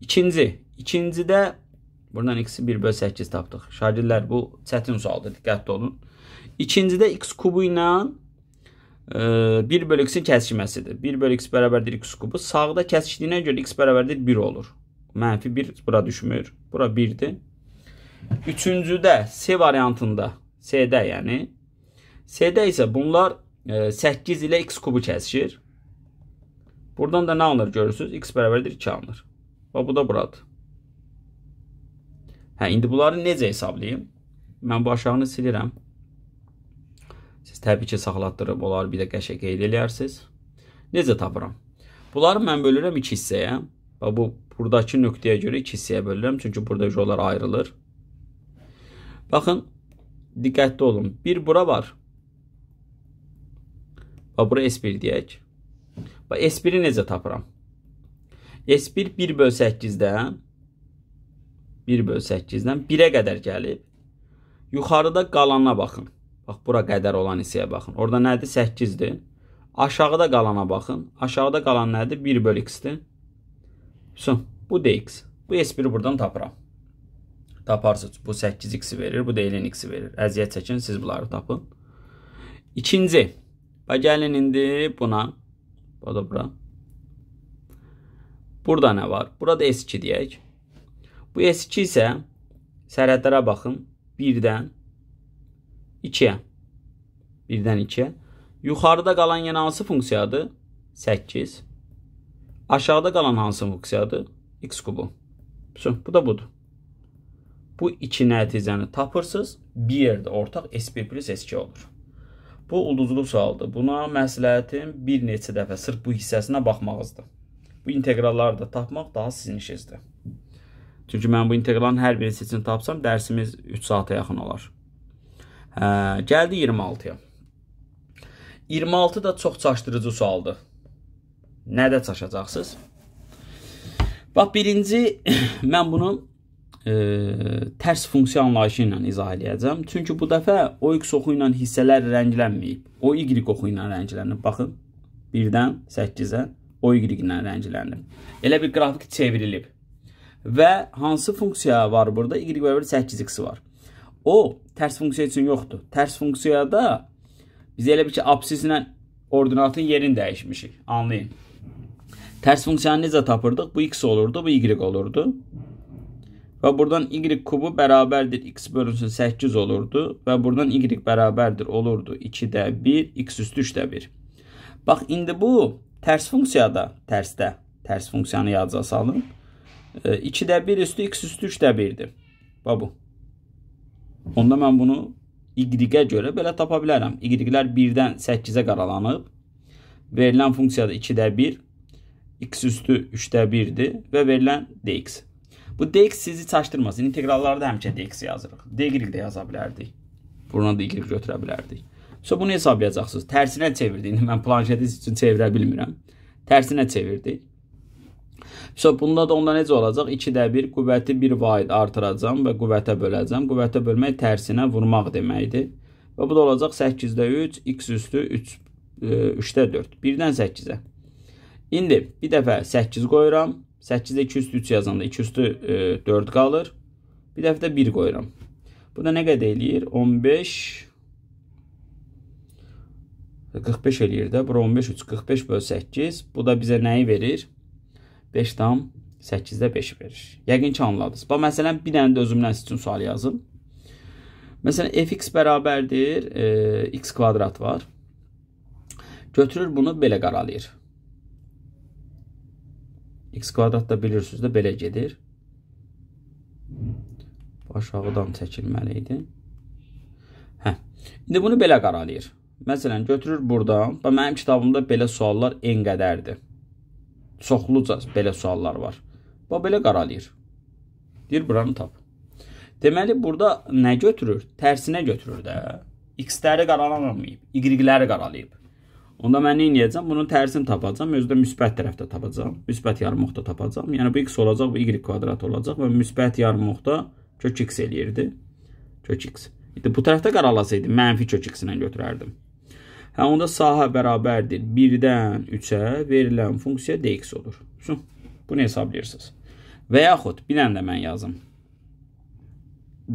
İkinci, ikincidə Buradan x-i 1 böl 8 tapdıq. Şagirdlər bu çətin sualdır. Diqqətli olun. İkincidə x kubu ilə e, 1 böl x-in kəskiməsidir. 1 böl x bərabərdir x kubu. Sağda kəskidiyinə görə x bərabərdir 1 olur. Mənfi 1 bura düşmür. Bura 1-dir. Üçüncüdə C variantında C-də yəni C-də isə bunlar 8 e, ilə x kubu kəsişir. Buradan da nə alınır görürsüz? x bərabərdir 2 alınır. Və bu da buradır. Hə, indi bunları necə hesablayım? Mən bu aşağını silirəm. Siz təbii ki, saxlatdırıb onları bir də qəşə qeyd eləyərsiniz. Necə tapıram? Bunları mən bölürəm 2 hissəyə. Və bu buradakı nöqtəyə görə 2 hissəyə bölürəm, çünki burada onlar ayrılır. Baxın, diqqətli olun. Bir bura var. Və bura S1 deyək. Və S1-i necə tapıram? S1 1 böl 8-dən 1 böl 8-dən 1-ə qədər gəlib. Yuxarıda qalana baxın. Bax, bura qədər olan hissəyə baxın. Orada nədir? 8-dir. Aşağıda qalana baxın. Aşağıda qalan nədir? 1 böl x-dir. Son, bu dx. Bu s1-i buradan tapıram. Taparsınız. Bu 8x-i verir, bu da ln x-i verir. Əziyyət çəkin, siz bunları tapın. İkinci. Bax, gəlin indi buna. Bu da bura. Burada nə var? Burada s2 deyək. Bu S2 isə sərhədlərə baxın. 1-dən 2-yə. 1-dən 2-yə. Yuxarıda qalan yenə hansı funksiyadır? 8. Aşağıda qalan hansı funksiyadır? X kubu. Bu da budur. Bu iki nəticəni tapırsınız. Bir yerdə ortaq S1 plus S2 olur. Bu ulduzlu sualdır. Buna məsləhətim bir neçə dəfə sırf bu hissəsinə baxmağınızdır. Bu inteqralları da tapmaq daha sizin işinizdir. Çünki mən bu inteqralın hər bir hissəsini tapsam, dərsimiz 3 saata yaxın olar. Hə, gəldi 26-ya. 26 da çox çaşdırıcı sualdır. Nədə çaşacaqsınız? Bax, birinci mən bunu e, tərs funksiya anlayışı ilə izah edəcəm. Çünki bu dəfə o x oxu ilə hissələr rənglənməyib. O y oxu ilə rənglənib. Baxın, 1-dən 8-ə o y ilə rənglənib. Elə bir qrafik çevrilib. Və hansı funksiya var burada? Y bərabər 8x var. O tərs funksiya üçün yoxdur. Tərs funksiyada biz elə bir ki absislə ordinatın yerini dəyişmişik. Anlayın. Tərs funksiyanı necə tapırdıq? Bu x olurdu, bu y olurdu. Və buradan y kubu bərabərdir x bölünsün 8 olurdu və buradan y bərabərdir olurdu 2də 1, x üstü 3də 1. Bax indi bu tərs funksiyada, tərsdə, tərs funksiyanı yadca salın. 2-də 1 üstü x üstü 3-də 1-dir. Bax bu. Onda mən bunu y-ə görə belə tapa bilərəm. Y-lər 1-dən 8-ə qaralanıb. Verilən funksiyada 2-də 1, x üstü 3-də 1-dir və verilən dx. Bu dx sizi çaşdırmasın. İnteqrallarda həmişə dx yazırıq. dy də yaza bilərdik. Buradan da y götürə bilərdik. So bunu hesablayacaqsınız. Tərsinə çevirdi. İndi mən planşetiz üçün çevirə bilmirəm. Tərsinə çevirdik. So, bunda da onda necə olacaq? 2-də 1 qüvvəti 1 vaid artıracam və qüvvətə böləcəm. Qüvvətə bölmək tərsinə vurmaq deməkdir. Və bu da olacaq 8-də 3, x üstü 3, 3-də 4. 1-dən 8-ə. İndi bir dəfə 8 qoyuram. 8-də 2 üstü 3 yazanda 2 üstü 4 e, qalır. Bir dəfə də 1 qoyuram. Bu da nə qədər eləyir? 15 45 eləyir də. Bura 15 3 45 böl 8. Bu da bizə nəyi verir? 5 tam 8-də 5 verir. Yəqin ki, anladınız. Bax, məsələn, bir dənə də özümdən sizin sual yazın. Məsələn, fx bərabərdir, e, x kvadrat var. Götürür bunu belə qaralayır. x kvadrat da bilirsiniz də belə gedir. Bu aşağıdan çəkilməli idi. Hə. İndi bunu belə qaralayır. Məsələn, götürür buradan. Bax, mənim kitabımda belə suallar en qədərdir çoxluca belə suallar var. Bu belə qaralayır. Deyir buranı tap. Deməli burada nə götürür? Tərsinə götürür də. X-ləri qaralanamayıb, Y-ləri qaralayıb. Onda mən nə edəcəm? Bunun tərsini tapacağam. Özdə müsbət tərəfdə tapacağam. Müsbət yarımoxda tapacağam. Yəni bu x olacaq, bu y kvadrat olacaq və müsbət yarımoxda kök x eləyirdi. Kök x. İndi bu tərəfdə qaralasaydı mənfi kök x-lə götürərdim. Hə onda sahə bərabərdir 1-dən 3-ə verilən funksiya dx olur. Şun, bunu hesablayırsınız. Və yaxud bir dənə də mən yazım.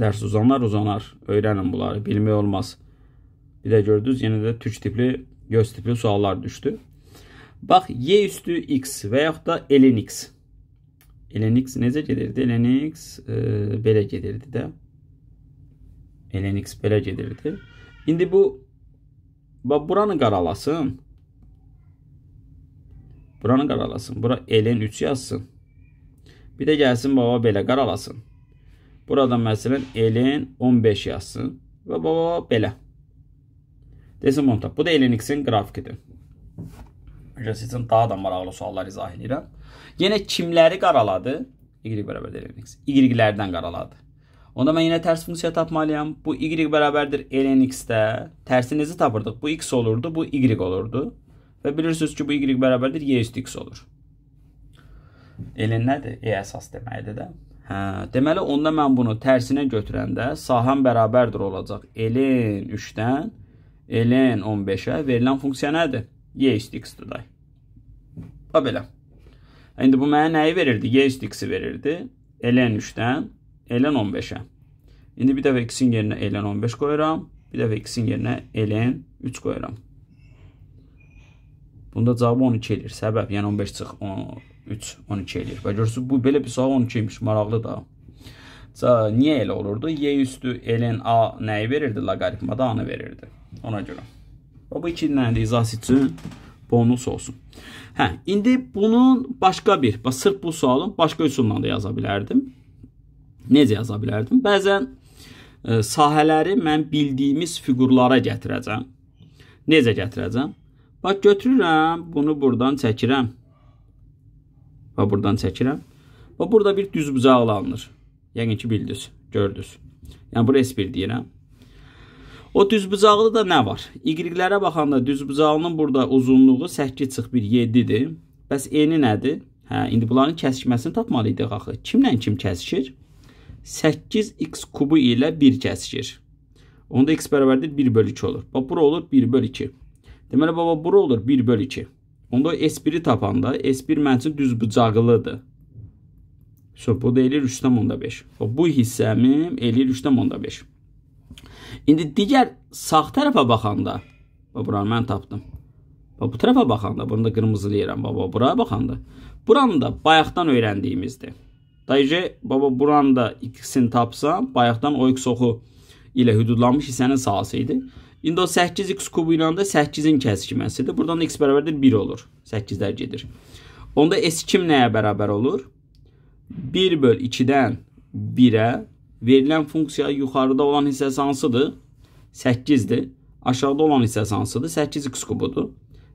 Dərs uzanar uzanar, öyrənin bunları, bilmək olmaz. Bir də gördünüz, yenə də türk tipli, göz tipli suallar düşdü. Bax, y üstü x və yaxud da ln x. ln x necə gedirdi? ln x e, belə gedirdi də. ln x belə gedirdi. İndi bu Və buranı qaralasın. Buranı qaralasın. Bura ln 3 yazsın. Bir də gəlsin baba belə qaralasın. Burada məsələn ln 15 yazsın və baba belə. Desin bunu tap. Bu da ln x-in qrafikidir. Məncə sizin daha da maraqlı suallar izah edirəm. Yenə kimləri qaraladı? Y bərabər ln x. Y-lərdən qaraladı. Onda mən yenə tərs funksiya tapmalıyam. Bu y bərabərdir ln x-də. Tərsinizi tapırdıq. Bu x olurdu, bu y olurdu. Və bilirsiniz ki, bu y bərabərdir y üstü x olur. Ln nədir? E əsas deməkdir də. Hə, deməli onda mən bunu tərsinə götürəndə sahəm bərabərdir olacaq ln 3-dən ln 15-ə verilən funksiya nədir? y üstü x tutay. Bax belə. İndi bu mənə nəyi verirdi? y üstü x-i verirdi. ln 3-dən ln 15-ə. İndi bir dəfə x-in yerinə ln 15 qoyuram. Bir dəfə x-in yerinə ln 3 qoyuram. Bunda cavab 12 eləyir. Səbəb, yəni 15 çıx 3 12 eləyir. Və görürsüz bu belə bir sual 12 imiş, maraqlı da. Niyə elə olurdu? Y üstü ln a nəyi verirdi? Loqaritmada a-nı verirdi. Ona görə. Və bu iki dənə də izah üçün bonus olsun. Hə, indi bunun başqa bir, bax sırf bu sualın başqa üsulla da yaza bilərdim necə yaza bilərdim? Bəzən ə, e, sahələri mən bildiyimiz fiqurlara gətirəcəm. Necə gətirəcəm? Bax götürürəm, bunu burdan çəkirəm. Və burdan çəkirəm. Və burada bir düz bucaqlı alınır. Yəqin ki bildiniz, gördünüz. Yəni bu S1 deyirəm. O düz bucaqlı da nə var? Y-lərə baxanda düz bucaqlının burada uzunluğu 8 çıx 1 7-dir. Bəs eni nədir? Hə, indi bunların kəsişməsini tapmalıydıq axı. Kimlə kim kəsişir? 8x kubu ilə 1 kəsişir. Onda x bərabərdir 1 bölü 2 olur. Bax, bura olur 1 bölü 2. Deməli, baba, bura olur 1 bölü 2. Onda S1-i tapanda S1 mənim üçün düz bucaqlıdır. So, bu da eləyir 3,5. Bu hissəmim eləyir 3,5. İndi digər sağ tərəfə baxanda, bax, buranı mən tapdım. Bax, bu tərəfə baxanda, bunu da qırmızılayıram, bax, bura baxanda. Buranın da bayaqdan öyrəndiyimizdir. Dayıcə, baba buranın da ikisini tapsa, bayaqdan o x oxu ilə hüdudlanmış hissənin sahası idi. İndi o 8x kubu ilə də 8-in kəsikməsidir. Buradan da x bərabərdir 1 olur. 8-lər gedir. Onda s2 nəyə bərabər olur? 1 böl 2-dən 1-ə verilən funksiya yuxarıda olan hissəsi hansıdır? 8-dir. Aşağıda olan hissəsi hansıdır? 8x kubudur.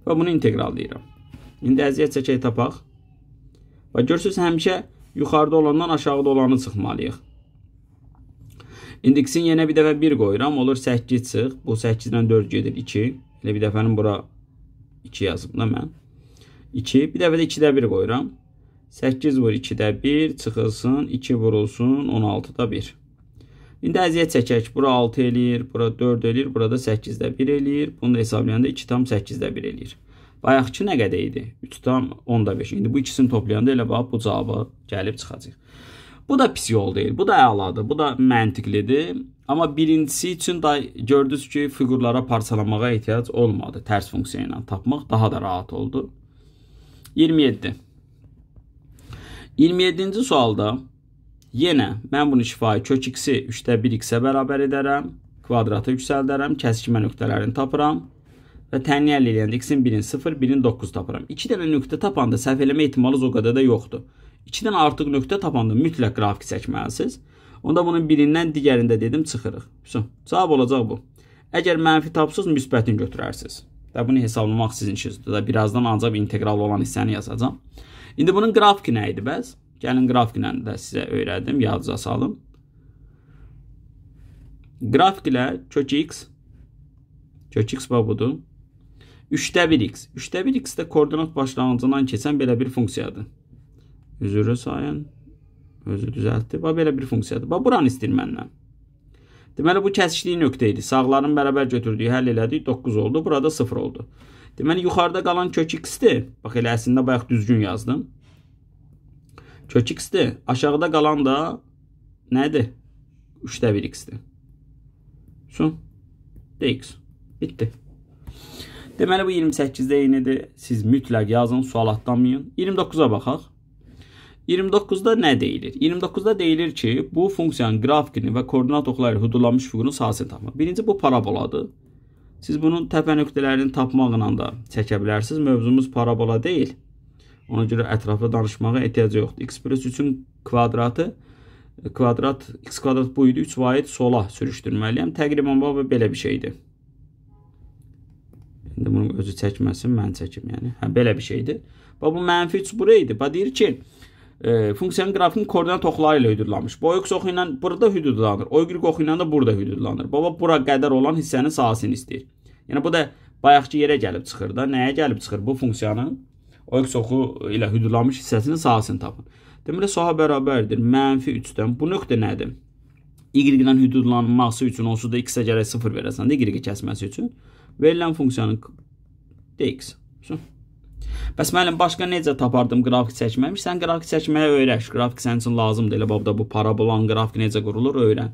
Və bunu inteqral deyirəm. İndi əziyyət çəkək tapaq. Və görürsünüz həmişə yuxarıda olandan aşağıda olanı çıxmalıyıq. İndeksin yenə bir dəfə 1 qoyuram. Olur 8 çıx. Bu 8-dən 4 gedir 2. Elə bir dəfənin bura 2 yazıb da mən. 2. Bir dəfə də 2-də 1 qoyuram. 8 vur 2-də 1 çıxılsın. 2 vurulsun. 16-da 1. İndi əziyyət çəkək. Bura 6 eləyir, bura 4 eləyir, burada 8-də 1 eləyir. Bunu da hesablayanda 2 tam 8-də 1 eləyir. Bayaqçı nə qədər idi? 3.5. İndi bu ikisini toplayanda elə bax bu cavaba gəlib çıxacaq. Bu da pis yol deyil. Bu da əladır. Bu da məntiqlidir. Amma birincisi üçün də gördünüz ki, fiqurlara parçalamağa ehtiyac olmadı. Tərs funksiya ilə tapmaq daha da rahat oldu. 27. 27-ci sualda yenə mən bunu şifahi kök x-i 3-də 1 x-ə bərabər edərəm, kvadratı yüksəldərəm, kəskimə nöqtələrini tapıram və təniyəl eləyəndə x-in 1-in 0, 1-in 9 tapıram. 2 dənə nöqtə tapanda səhv eləmə ehtimalınız o qədər də yoxdur. 2 dənə artıq nöqtə tapanda mütləq qrafik çəkməlisiniz. Onda bunun birindən digərində dedim çıxırıq. Bütün. Cavab olacaq bu. Əgər mənfi tapsız, müsbətini götürərsiniz. Və bunu hesablamaq sizin işinizdir. Da birazdan ancaq integral olan hissəni yazacağam. İndi bunun qrafiki nə idi bəs? Gəlin qrafiklə də sizə öyrədim, yadınıza salım. Qrafik ilə kök x kök x bax budur. 3də 1x. 3də 1x də koordinat başlanğıcından keçən belə bir funksiyadır. Üzürü sayın. Özü düzəltdi. Va, belə bir funksiyadır. Va, buranı istəyir məndən. Deməli, bu kəsişdiyi nöqtə idi. Sağların bərabər götürdüyü, həll elədik, 9 oldu. Burada 0 oldu. Deməli, yuxarıda qalan kök x-dir. Bax, elə əslində bayaq düzgün yazdım. Kök x-dir. Aşağıda qalan da nədir? 3də 1 x-dir. Sun. dx. Bitdi. Deməli bu 28-də eynidir. Siz mütləq yazın, sual atlamayın. 29-a baxaq. 29-da nə deyilir? 29-da deyilir ki, bu funksiyanın qrafikini və koordinat oxları hüdudlanmış fiqurun sahəsini tapmaq. Birinci bu paraboladır. Siz bunun təpə nöqtələrini tapmaqla da çəkə bilərsiniz. Mövzumuz parabola deyil. Ona görə ətraflı danışmağa ehtiyac yoxdur. x+3-ün kvadratı kvadrat x kvadrat bu idi, 3y sola sürüşdürməliyəm. Təqribən bu belə bir şeydir. İndi bunu özü çəkməsin, mən çəkim, yəni. Hə, belə bir şeydir. Bax, bu mənfi 3 bura idi. Bax, deyir ki, e, funksiyanın qrafikin koordinat oxları ilə hüdudlanmış. Boy yox oxu ilə burada hüdudlanır. Oyqırq oxu ilə də burada hüdudlanır. Baba, bura qədər olan hissənin sahəsini istəyir. Yəni, bu da bayaqki yerə gəlib çıxır da. Nəyə gəlib çıxır bu funksiyanın? Oyqırq oxu ilə hüdudlanmış hissəsinin sahəsini tapın. Deməli, saha bərabərdir. Mənfi 3-dən. Bu nöqtə nədir? Y-dən hüdudlanması üçün onsuz da x-ə gərək 0 verəsən də y-i kəsməsi üçün verilən funksiyanın dx. Bəs müəllim başqa necə tapardım qrafik çəkməmiş? Sən qrafik çəkməyə öyrəş. Qrafik sənin üçün lazımdır. Elə babda bu parabolan qrafik necə qurulur öyrən.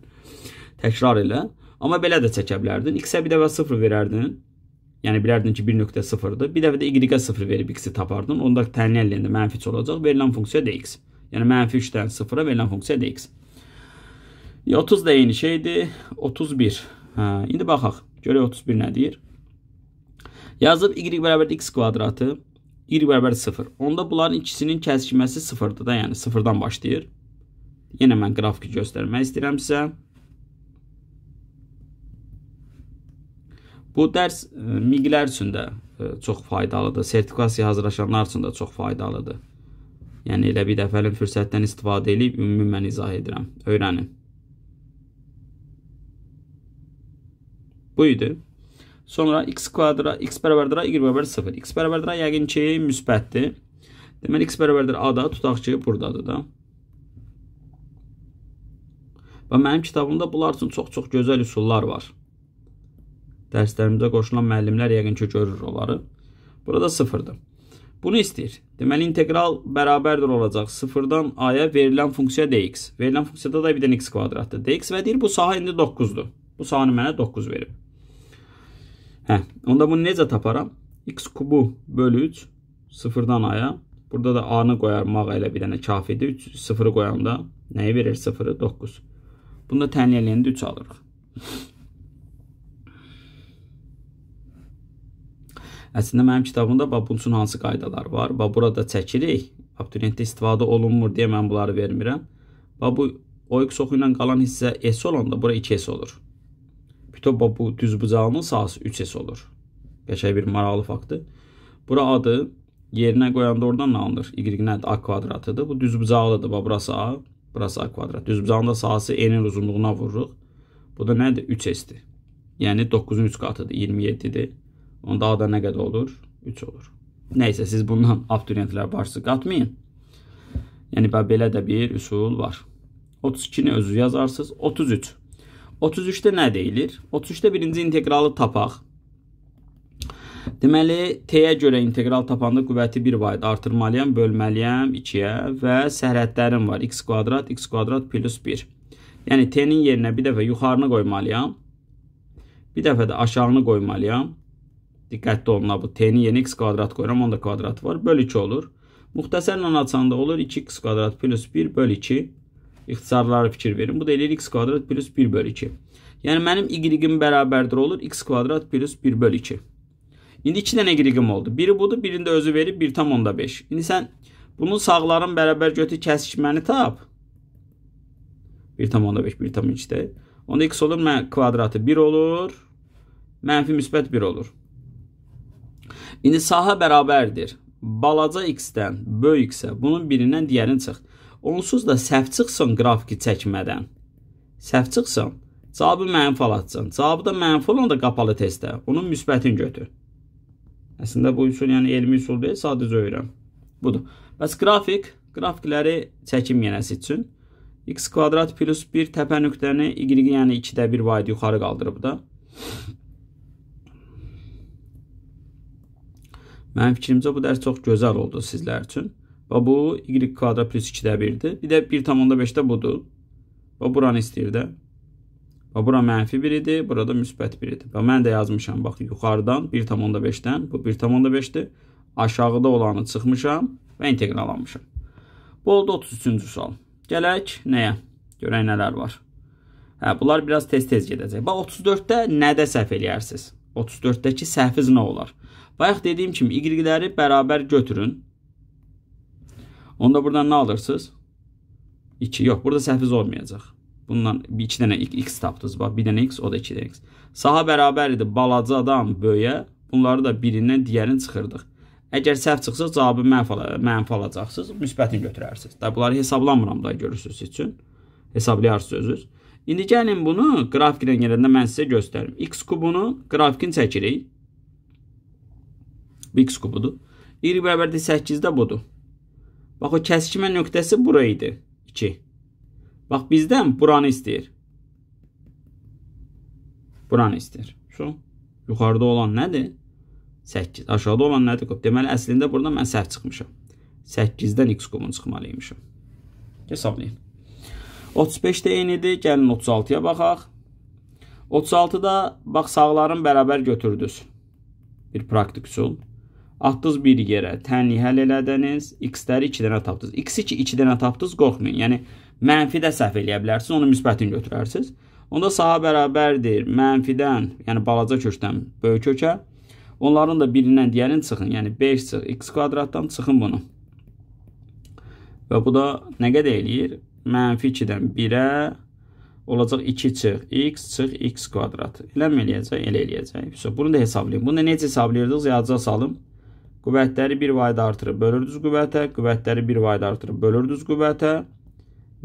Təkrar elə. Amma belə də çəkə bilərdin. X-ə bir dəfə 0 verərdin. Yəni bilərdin ki 1.0-dır. Bir dəfə də y-ə 0 verib x-i tapardın. Onda təyin əlində mənfi 3 olacaq. Verilən funksiya dx. Yəni mənfi 3-dən 0-a verilən funksiya dx. 30 da eyni şeydir. 31. Hə, indi baxaq. Görək 31 nə deyir? Yazıb y bərabər x kvadratı, y bərabər 0. Onda bunların ikisinin kəsişməsi 0-dır da, yəni 0-dan başlayır. Yenə mən qrafiki göstərmək istəyirəm sizə. Bu dərs e, miqlər üçün də e, çox faydalıdır. Sertifikasiya hazırlaşanlar üçün də çox faydalıdır. Yəni elə bir dəfəlik fürsətdən istifadə edib ümumi mən izah edirəm. Öyrənin. Bu idi. Sonra x kvadra, x bərabərdir a, y bərabər 0. x bərabərdir a yəqin ki, müsbətdir. Deməli x bərabərdir a da tutaq ki, burdadır da. Və mənim kitabımda bunlar üçün çox-çox gözəl üsullar var. Dərslərimizə qoşulan müəllimlər yəqin ki, görür onları. Burada 0-dır. Bunu istəyir. Deməli integral bərabərdir olacaq 0-dan a-ya verilən funksiya dx. Verilən funksiyada da bir dənə x kvadratdır. dx və deyir bu sahə indi 9-dur. Bu sahəni mənə 9 verib. Hə, onda bunu necə taparam? x kubu bölü 3 sıfırdan aya. Burada da a-nı qoyarmaq elə bir dənə kafidir. 3 sıfırı qoyanda nəyi verir? 0-ı 9. Bunu da tənliyəliyəndə 3 alırıq. Əslində mənim kitabımda bax bunun üçün hansı qaydalar var? Bax burada çəkirik. Abituriyentdə istifadə olunmur deyə mən bunları vermirəm. Bax bu OX oxu ilə qalan hissə S olanda bura 2S olur. Ektoba bu düzbucağının sahəsi 3S olur. Qəşəng bir maraqlı faktdır. Bura adı yerinə qoyanda oradan nə alınır? Y-nin adı A kvadratıdır. Bu düzbucaqlıdır. Bax burası A, burası A kvadrat. Düzbucağın da sahəsi N-in uzunluğuna vururuq. Bu da nədir? 3S-dir. Yəni 9-un 3 qatıdır, 27-dir. Onda A da nə qədər olur? 3 olur. Nəysə siz bundan abituriyentlər barsı qatmayın. Yəni belə də bir üsul var. 32-ni özü yazarsınız. 33 33-də nə deyilir? 33-də birinci inteqralı tapaq. Deməli, t-yə görə integral tapanda qüvvəti 1 vayid artırmalıyam, bölməliyəm 2-yə və sərhədlərim var. x kvadrat, x kvadrat plus 1. Yəni, t-nin yerinə bir dəfə yuxarını qoymalıyam, bir dəfə də aşağını qoymalıyam. Diqqətli olunla bu, t-nin yerinə x kvadrat qoyuram, onda kvadrat var, böl 2 olur. Muxtəsərlə açanda olur 2x kvadrat plus 1 böl 2. İxtisarları fikir verin. Bu da eləyir x kvadrat plus 1 bölü 2. Yəni mənim y-im bərabərdir olur x kvadrat plus 1 bölü 2. İndi 2 dənə y-im oldu. Biri budur, birini də özü verib 1,5. İndi sən bunun sağların bərabər götür kəsişməni tap. 1,5, 1,2-də. Onda x olur, mən kvadratı 1 olur. Mənfi müsbət 1 olur. İndi saha bərabərdir. Balaca x-dən böyük x-ə bunun birindən digərini çıx. Onsuz da səhv çıxsın qrafiki çəkmədən. Səhv çıxsın, cavabı mənfi alatsan. Cavabı da mənfi olan da qapalı testdə. Onun müsbətini götür. Əslində bu üsul yəni elmi üsul deyil, sadəcə öyrən. Budur. Bəs qrafik, qrafikləri çəkim yenəsi üçün x kvadrat plus 1 təpə nöqtəni y yəni 2-də 1 vaid yuxarı qaldırıb da. Mənim fikrimcə bu dərs çox gözəl oldu sizlər üçün. Və bu y kvadrat plus 2-də 1-dir. Bir də 1,5-də budur. Və buranı istəyir də. Və bura mənfi 1 idi, burada müsbət 1 idi. Və mən də yazmışam, bax, yuxarıdan 1,5-dən, bu 1,5-dir. Aşağıda olanı çıxmışam və inteqral almışam. Bu oldu 33-cü sual. Gələk nəyə? Görək nələr var. Hə, bunlar biraz tez-tez gedəcək. Bax, 34-də nədə səhv eləyərsiniz? 34-dəki səhviz nə olar? Bayaq dediyim kimi, y-ləri bərabər götürün. Onda buradan nə alırsınız? 2. Yox, burada səhviz olmayacaq. Bundan 2 dənə x tapdınız. Bax, 1 dənə x, o da 2 dənə x. Saha bərabər idi balacadan böyüyə. Bunları da birindən digərini çıxırdıq. Əgər səhv çıxsa, cavabı mənfi, mənfi alacaqsınız, müsbətini götürərsiniz. Da bunları hesablamıram da görürsüz üçün. Hesablayarsınız özünüz. İndi gəlin bunu qrafikinə gələndə mən sizə göstərim. X kubunu qrafikin çəkirik. Bu X kubudur. Y bərabərdir 8-də budur. Bax o kəskimə nöqtəsi bura idi. 2. Bax bizdən buranı istəyir. Buranı istəyir. Şu yuxarıda olan nədir? 8. Aşağıda olan nədir? Kub. Deməli əslində burada mən səhv çıxmışam. 8-dən x kubunu çıxmalı imişəm. Hesablayın. 35 də eynidir. Gəlin 36-ya baxaq. 36-da bax sağların bərabər götürdünüz. Bir praktik üsul. Atdınız bir yerə, tənli həll elədiniz, x-ləri 2 dənə tapdınız. x2 2 dənə tapdınız, qorxmayın. Yəni mənfi də səhv eləyə bilərsiniz, onun müsbətini götürərsiniz. Onda sağa bərabərdir mənfidən, yəni balaca kökdən böyük kökə. Onların da birindən digərini çıxın. Yəni 5 çıx x kvadratdan çıxın bunu. Və bu da nə qədər eləyir? Mənfi 2-dən 1-ə olacaq 2 çıx x çıx x kvadrat. Eləmi eləyəcək? Elə eləyəcək. Bunu da hesablayın. Bunu da necə hesablayırdınız? Yadınıza salın. Qüvvətləri bir vahid artırıb bölür düz qüvvətə, qüvvətləri bir vahid artırıb bölür düz qüvvətə,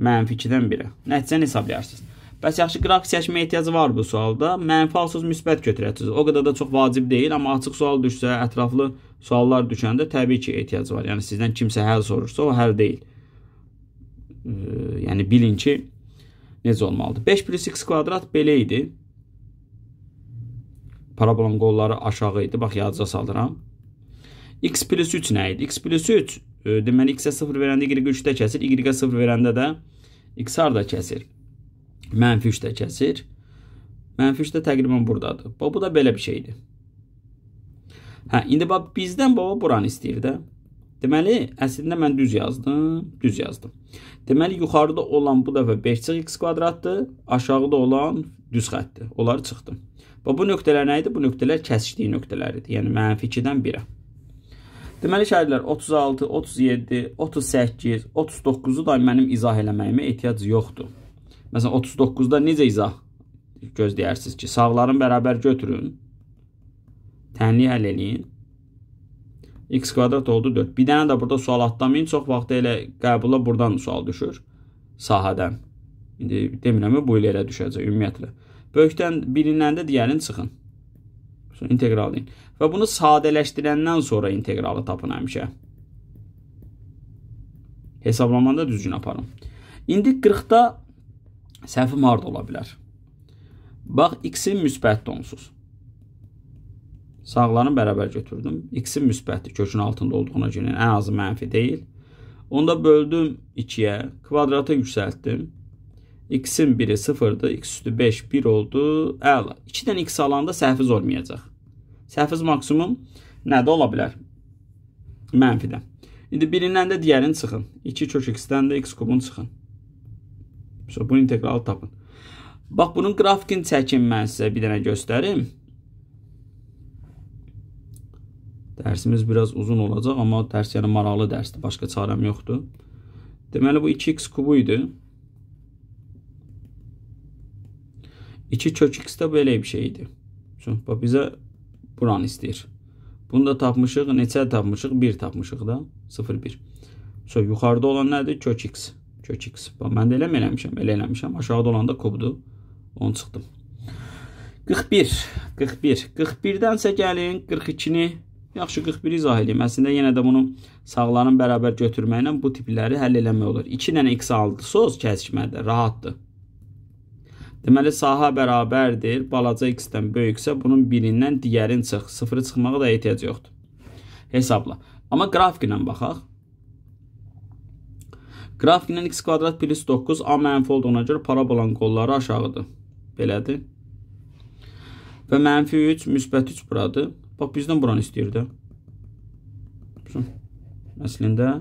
mənfi 2-dən 1-ə. Nəticəni hesablayarsınız. Bəs yaxşı qrafik seçməyə ehtiyacı var bu sualda. Mənfi alsız müsbət götürəcəksiniz. O qədər də çox vacib deyil, amma açıq sual düşsə, ətraflı suallar düşəndə təbii ki, ehtiyacı var. Yəni sizdən kimsə həll soruşsa, o həll deyil. E, yəni bilin ki, necə olmalıdır. 5 x kvadrat belə idi. Parabolun qolları aşağı idi. Bax, yadca salıram. X plus 3 nə idi? X plus 3 e, deməli x-ə 0 verəndə y-ə 3 də kəsir, y-ə 0 verəndə də x harda kəsir? Mənfi 3 də kəsir. Mənfi 3 də təqribən burdadır. Bax bu da belə bir şeydir. Hə, indi bax bizdən baba buranı istəyir də. Deməli, əslində mən düz yazdım, düz yazdım. Deməli, yuxarıda olan bu dəfə 5 çıx x kvadratdır, aşağıda olan düz xəttdir. Onları çıxdım. Və bu nöqtələr nə idi? Bu nöqtələr kəsişdiyi nöqtələr idi. Yəni, mənfi 2-dən 1-ə. Deməli şəhərlər 36, 37, 38, 39-u da mənim izah eləməyimə ehtiyac yoxdur. Məsələn 39-da necə izah gözləyərsiniz ki, sağların bərabər götürün. Tənliyə həll eləyin. x kvadrat oldu 4. Bir dənə də burada sual atlamayın. Çox vaxt elə qəbula burdan sual düşür sahədən. İndi demirəm bu ilə elə düşəcək ümumiyyətlə. Böyükdən birindən də digərini çıxın integral deyin. Və bunu sadələşdirəndən sonra inteqralı tapın həmişə. Hesablamanda düzgün aparın. İndi 40-da səhvim harda ola bilər? Bax, x-in müsbət donsuz. Sağlarını bərabər götürdüm. X-in müsbəti kökün altında olduğuna görə ən azı mənfi deyil. Onda böldüm 2-yə, kvadratı yüksəltdim. X-in biri 0-dır. X üstü 5, 1 oldu. Əla. 2 dənə X alanda səhviz olmayacaq. Səhviz maksimum nədə ola bilər? Mənfidə. İndi birindən də digərini çıxın. 2 kök X-dən də X kubun çıxın. So, bunun inteqralı tapın. Bax, bunun qrafikini çəkin mən sizə bir dənə göstərim. Dərsimiz biraz uzun olacaq, amma dərs yəni maraqlı dərsdir. Başqa çarəm yoxdur. Deməli, bu 2x kubu idi. İki kök x də belə bir şeydir. Çünki bizə buranı istəyir. Bunu da tapmışıq. Neçə tapmışıq? 1 tapmışıq da. 0 1. So yuxarıda olan nədir? Kök x. Kök x. Bax mən də elə eləmişəm, elə eləmişəm. Aşağıda olan da kubdur. Onu çıxdım. 41, 41. 41-dənsə gəlin 42-ni Yaxşı 41 izah edeyim. Əslində yenə də bunu sağların bərabər götürməklə bu tipləri həll eləmək olur. 2 dənə x aldısoz kəsişmədə rahatdır. Deməli sahə bərabərdir. Balaca x-dən böyüksə bunun birindən digərin çıx. Sıfırı çıxmağa da ehtiyac yoxdur. Hesabla. Amma qrafikinə baxaq. Qrafikindən x kvadrat plus 9 a mənfi olduğuna görə parabolanın qolları aşağıdır. Belədir. Və mənfi 3, müsbət 3 buradır. Bax, bizdən buranı istəyir də. Əslində,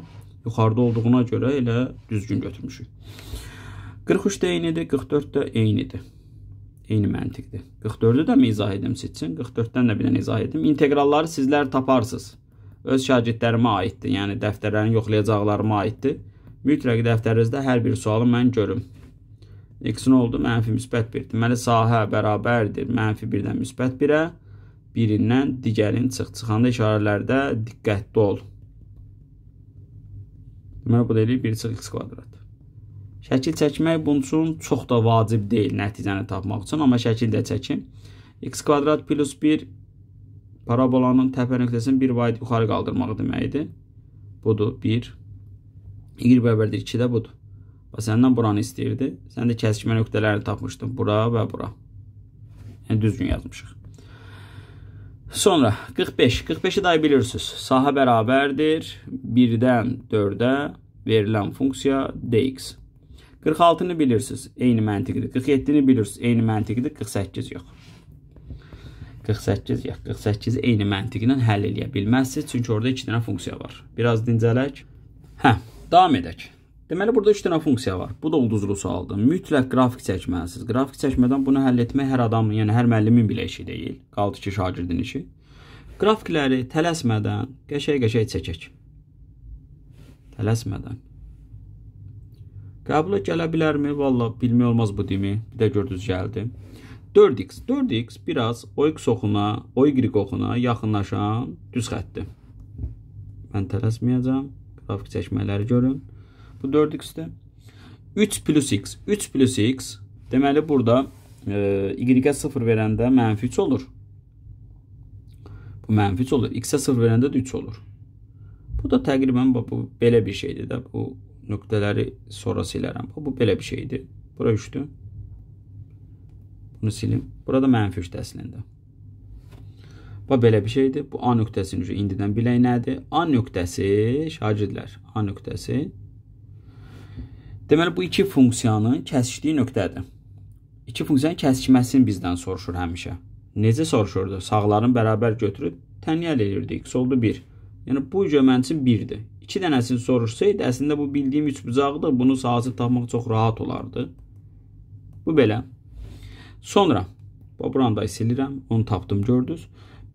yuxarıda olduğuna görə elə düzgün götürmüşük. 43 də eynidir, 44 də eynidir. Eyni məntiqdir. 44-ü də mi izah edim sizin? 44-dən də bir dənə izah edim. İnteqralları sizlər taparsınız. Öz şagirdlərimə aiddir. Yəni dəftərlərini yoxlayacaqlarıma aiddir. Mütləq dəftərinizdə hər bir sualı mən görüm. X-in oldu, mənfi müsbət 1. Deməli, sahə bərabərdir. Mənfi 1-dən müsbət 1-ə, birindən digərin çıx. Çıxanda işarələrdə diqqətli ol. Deməli, bu da eləyir 1 çıx x kvadrat. Şəkil çəkmək bunun üçün çox da vacib deyil nəticəni tapmaq üçün, amma şəkil də çəkin. x kvadrat plus 1 parabolanın təpə nöqtəsini 1 vahid yuxarı qaldırmaq deməkdir. Budur 1. Y bərabərdir 2 də budur. Və səndən buranı istəyirdi. Sən də kəsişmə nöqtələrini tapmışdın. Bura və bura. Yəni düzgün yazmışıq. Sonra 45. 45-i dahi bilirsiniz. Sahə bərabərdir 1-dən 4-ə verilən funksiya dx. 46-nı bilirsiniz, eyni məntiqdir. 47-ni bilirsiniz, eyni məntiqdir. 48 yox. 48 yox. 48 eyni məntiqlə həll eləyə bilməzsiniz, çünki orada 2 dənə funksiya var. Biraz dincələk. Hə, davam edək. Deməli burada 3 dənə funksiya var. Bu da ulduzlu sualdır. Mütləq qrafik çəkməlisiniz. Qrafik çəkmədən bunu həll etmək hər adamın, yəni hər müəllimin belə işi deyil. Qaldı ki, şagirdin işi. Qrafikləri tələsmədən qəşəng-qəşəng çəkək. Tələsmədən Qəbula gələ bilərmi? Valla bilmək olmaz bu dimi. Bir də gördünüz gəldi. 4x. 4x biraz oyq oxuna, oyq oxuna yaxınlaşan düz xəttdir. Mən tələsməyəcəm. Qrafik çəkmələri görün. Bu 4x-dir. 3 plus x. 3 plus x deməli burada e, y-ə 0 verəndə mənfi 3 olur. Bu mənfi 3 olur. X-ə 0 verəndə də 3 olur. Bu da təqribən bu, belə bir şeydir də. Bu nöqtələri sonra silərəm. Bu belə bir şeydir. Bura 3-dür. Bunu silim. Burada mənfi 3 əslində. Və belə bir şeydir. Bu A nöqtəsini indidən bilək nədir? A nöqtəsi, şagirdlər, A nöqtəsi. Deməli, bu iki funksiyanın kəsişdiyi nöqtədir. İki funksiyanın kəsişməsini bizdən soruşur həmişə. Necə soruşurdu? Sağların bərabər götürüb təniyəl eləyirdi. X oldu 1. Yəni, bu cömənçin 1-dir. 2 dənəsini soruşsaydı, əslində bu bildiyim 3 bucaqdır. Bunu sahəsini tapmaq çox rahat olardı. Bu belə. Sonra buranı da silirəm. Onu tapdım, gördünüz?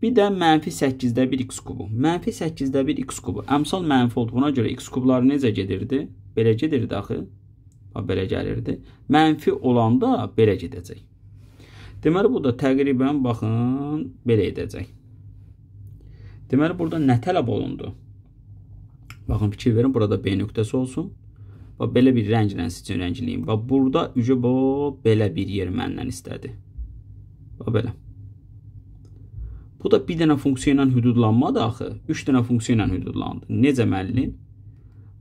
Bir də mənfi 8-də 1 x kubu. Mənfi 8-də 1 x kubu. Əmsal mənfi olduğuna görə x kubları necə gedirdi? Belə gedirdi axı. Bax, belə gəlirdi. Mənfi olanda belə gedəcək. Deməli, bu da təqribən, baxın, belə edəcək. Deməli, burada nə tələb olundu? Baxın fikir verin, burada B nöqtəsi olsun. Və belə bir rənglə sizin rəngliyim. Və burada ücə bu belə bir yer məndən istədi. Və belə. Bu da bir dənə funksiya ilə hüdudlanmadı axı. 3 dənə funksiya ilə hüdudlandı. Necə müəllim?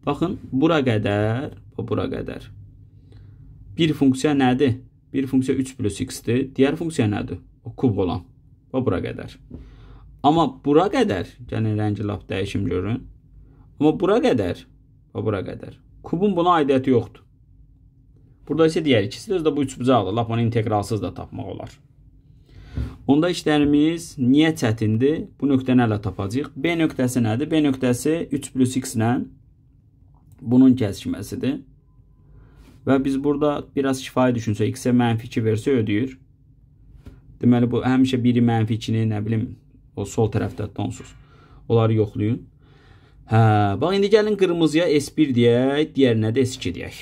Baxın, bura qədər və bura qədər. Bir funksiya nədir? Bir funksiya 3 plus x-dir. Digər funksiya nədir? O kub olan. Və bura qədər. Amma bura qədər, gəlin yəni rəngi lap dəyişim görün. Amma bura qədər, və bura qədər. Kubun buna aidiyyəti yoxdur. Burada isə deyər ikisi də bu üçbucaqdır. Lap onu inteqralsız da tapmaq olar. Onda işlərimiz niyə çətindir? Bu nöqtəni hələ tapacağıq. B nöqtəsi nədir? B nöqtəsi 3+x ilə bunun kəsişməsidir. Və biz burada biraz şifayı düşünsək, x-ə -2 versə ödəyir. Deməli bu həmişə biri -2-ni, nə bilim, o sol tərəfdə donsuz. Onları yoxlayın. Hə, bax indi gəlin qırmızıya S1 deyək, digərinə də S2 deyək.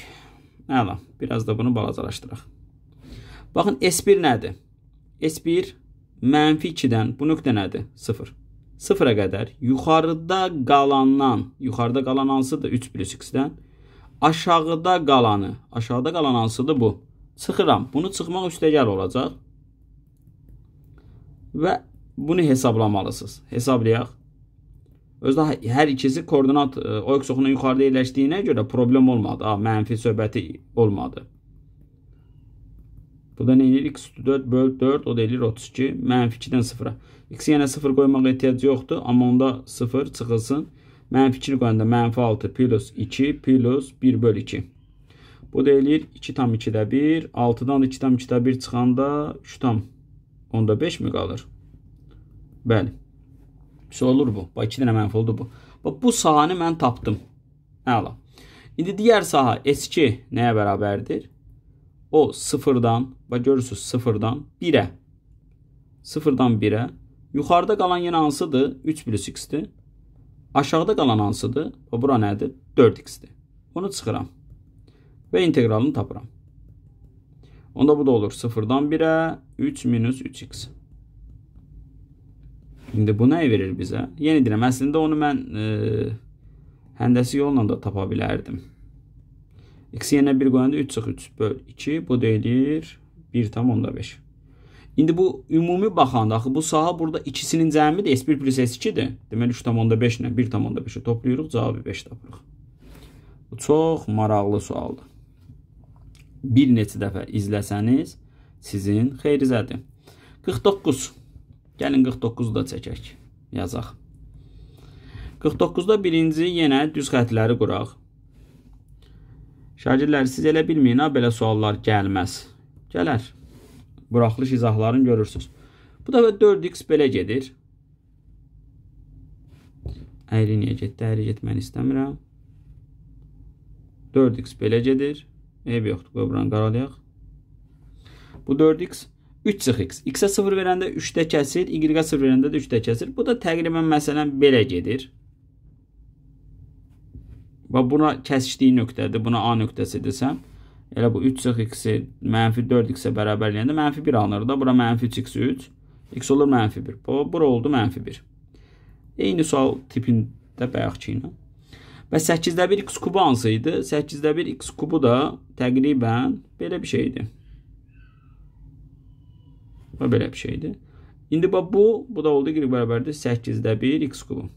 Əla, biraz da bunu balacalaşdıraq. Baxın, S1 nədir? S1 mənfi 2-dən, bu nöqtə nədir? 0. 0-a qədər yuxarıda qalandan, yuxarıda qalan hansıdır? 3 plus x-dən. Aşağıda qalanı, aşağıda qalan hansıdır bu? Çıxıram. Bunu çıxmaq üstəgəl olacaq. Və bunu hesablamalısınız. Hesablayaq. Özdə hər ikisi koordinat e, ox oxunun yuxarıda yerləşdiyinə görə problem olmadı. A, mənfi söhbəti olmadı. Burada nə edirik? X 4 böl 4 o da eləyir 32. Mənfi 2-dən 0-a. X yenə 0 qoymağa ehtiyac yoxdur. Amma onda 0 çıxılsın. Mənfi 2-ni qoyanda mənfi 6 plus 2 plus 1 böl 2. Bu da eləyir 2 tam 2-də 1. 6-dan 2 tam 2-də 1 çıxanda 3 tam onda 5 mi qalır? Bəli. Bir şey olur bu. Bax 2 dənə mənfi oldu bu. Bak bu sahanı mən tapdım. Əla. İndi diğer saha S2 nəyə bərabərdir? O sıfırdan, bak bax görürsüz 0-dan 1-ə. 0-dan 1-ə. Yuxarıda qalan yenə hansıdır? 3 plus x Aşağıda kalan hansıdır? Bax bura nədir? 4 x Onu Bunu çıxıram. Və inteqralını tapıram. Onda bu da olur Sıfırdan dan 1-ə 3 minus 3x. İndi bu nə verir bizə? Yenə deyirəm, əslində onu mən e, həndəsi yolla da tapa bilərdim. X yerinə 1 qoyanda 3 çıx 3 böl 2, bu deyilir 1,5. İndi bu ümumi baxanda, axı bu saha burada ikisinin cəmidir, S1 plus S2-dir. Deməli 3,5 ilə 1,5-i toplayırıq, cavabı 5 tapırıq. Bu çox maraqlı sualdır. Bir neçə dəfə izləsəniz, sizin xeyrizədir. 49. Gəlin 49-u da çəkək, yazaq. 49-da birinci yenə düz xətləri quraq. Şagirdlər, siz elə bilməyin, ha, belə suallar gəlməz. Gələr. Buraxılış izahlarını görürsünüz. Bu dəfə 4x belə gedir. Əyri niyə getdi? Əyri getməni istəmirəm. 4x belə gedir. Eyb yoxdur, qoy buranı qaralayaq. Bu 4x 3 çıx x. X-ə 0 verəndə 3-də kəsir, y-ə 0 verəndə də 3-də kəsir. Bu da təqribən məsələn belə gedir. Və buna kəsişdiyi nöqtədir, buna A nöqtəsi desəm, elə bu 3 çıx x-i mənfi 4 x-ə bərabərləyəndə mənfi 1 alınır da, bura mənfi 3 x-3, x olur mənfi 1. Bura oldu mənfi 1. Eyni sual tipində bayaqki ilə. Və 8-də 1 x kubu hansı idi? 8-də 1 x kubu da təqribən belə bir şeydir. Və belə bir şeydir. İndi bax bu, bu da oldu ki, bərabərdir 8-də 1 x kubun.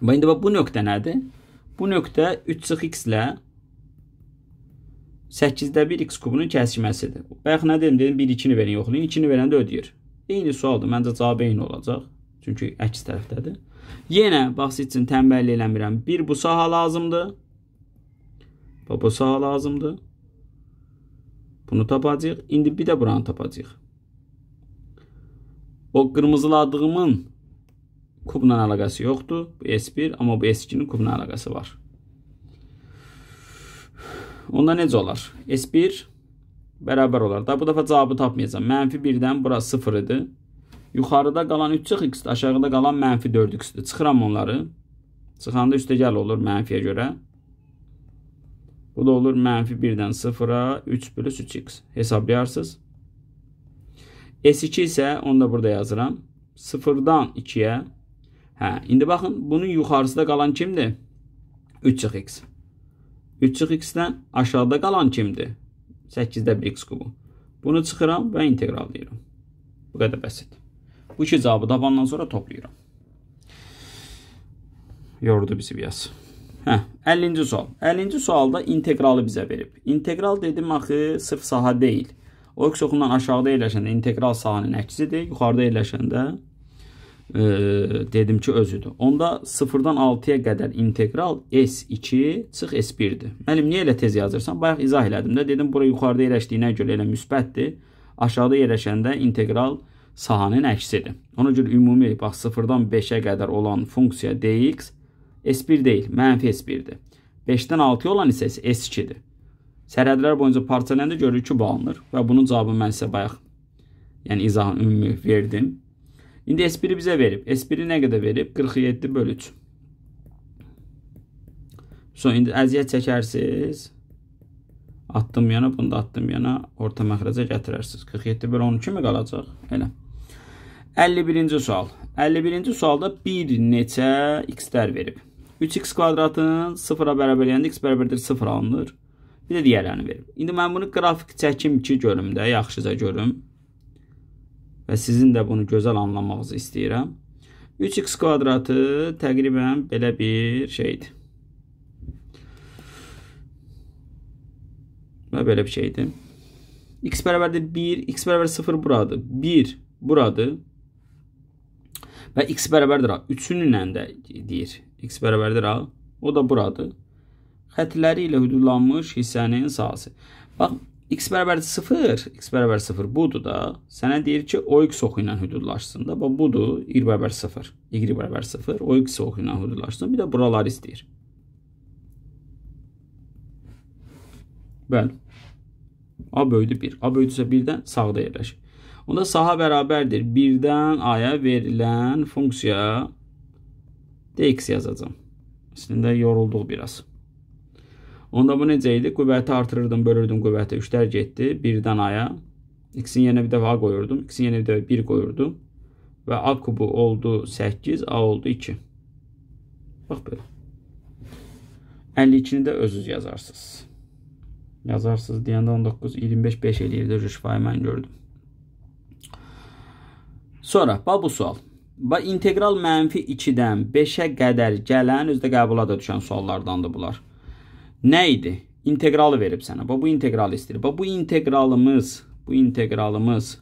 Və indi bax bu nöqtə nədir? Bu nöqtə 3 çıx x ilə 8-də 1 x kubunun kəsişməsidir. Bayaq nə dedim? Dedim 1 2-ni verin, yoxlayın. 2-ni verəndə ödəyir. Eyni sualdır. Məncə cavab eyni olacaq. Çünki əks tərəfdədir. Yenə bax siz üçün tənbəllik eləmirəm. Bir bu sahə lazımdır. Bax bu sahə lazımdır. Bunu tapacağıq. İndi bir də buranı tapacağıq. O kırmızıladığımın kubla alakası yoktu. Bu S1 ama bu S2'nin kubla alakası var. Onda necə olar? S1 beraber olar. Da bu defa cevabı tapmayacağım. Mənfi 1-dən bura 0 idi. Yuxarıda kalan 3x-dir, aşağıda qalan mənfi 4x-dir. Çıxıram onları. Çıxanda üstəgəl olur mənfiyə göre. Bu da olur mənfi 1-dən 0-a 3 plus 3x. Hesablayarsınız. S2 isə onu da burada yazıram. 0-dan 2-yə. Hə, indi baxın, bunun yuxarısında qalan kimdir? 3x. 3x-dən aşağıda qalan kimdir? 8-də 1x kubu. Bunu çıxıram və integral deyirəm. Bu qədər bəsit. Bu iki cavabı tabandan sonra toplayıram. Yordu bizi biraz. Hə, 50-ci sual. 50-ci sualda inteqralı bizə verib. İnteqral dedim axı sırf saha deyil. Ox oxundan aşağıda yerləşəndə integral sahənin əksidir, yuxarıda yerləşəndə e, dedim ki, özüdür. Onda 0-dan 6-ya qədər integral S2 çıx S1-dir. Məlim, niyə elə tez yazırsan? Bayaq izah elədim də, dedim, bura yuxarıda yerləşdiyinə görə elə müsbətdir. Aşağıda yerləşəndə integral sahənin əksidir. Ona görə ümumi, bax, 0-dan 5-ə qədər olan funksiya dx S1 deyil, mənfi S1-dir. 5-dən 6-ya olan isə S2-dir. Sərhədlər boyunca parçalananda görürük ki, bu alınır və bunun cavabını mən sizə bayaq yəni izahını ümumi verdim. İndi S1-i bizə verib. S1-i nə qədər verib? 47 bölü 3. Sonra indi əziyyət çəkərsiniz. Attım yana, bunu da attım yana, orta məxrəcə gətirərsiniz. 47 bölü 12 mi qalacaq? Elə. 51-ci sual. 51-ci sualda bir neçə x-lər verib. 3x kvadratın 0-a bərabərləyəndə x bərabərdir 0 alınır. Bir də digərlərini verib. İndi mən bunu qrafik çəkim ki görüm də, yaxşıca görüm. Və sizin də bunu gözəl anlamağınızı istəyirəm. 3x kvadratı təqribən belə bir şeydir. Və belə bir şeydir. x bərabərdir 1, x bərabər 0 buradır. 1 buradır. Və x bərabərdir A. Üçününlə də deyir. x bərabərdir A. O da buradır xətləri ilə hüdudlanmış hissənin sahəsi. Bax x bərabər 0, x bərabər 0 budur da. Sənə deyir ki, o x oxu ilə hüdudlaşsın da. Bax budur, y bərabər 0, y bərabər 0, o x oxu ilə hüdudlaşsın. Bir də buraları istəyir. Bəli. A böyüdü 1. A böyüdüsə 1-dən sağda yerləşir. Onda saha bərabərdir 1-dən a-ya verilən funksiya dx yazacağam. Əslində yorulduq biraz. Onda bu necə idi? Qüvvəti artırırdım, bölürdüm qüvvəti 3-lər getdi 1-dən aya. X-in yerinə bir dəfə A qoyurdum. X-in yerinə bir dəfə 1 qoyurdum. Və A kubu oldu 8, A oldu 2. Bax belə. 52-ni də özünüz yazarsınız. Yazarsınız deyəndə 19, 25, 5 eləyirdi. Rüşvayı mən gördüm. Sonra, bax bu sual. Və integral mənfi 2-dən 5-ə qədər gələn, özdə qəbula da düşən suallardandır bunlar. neydi? İntegralı verip sana. Bu, bu integral istedim. Bu, bu integralımız, bu integralımız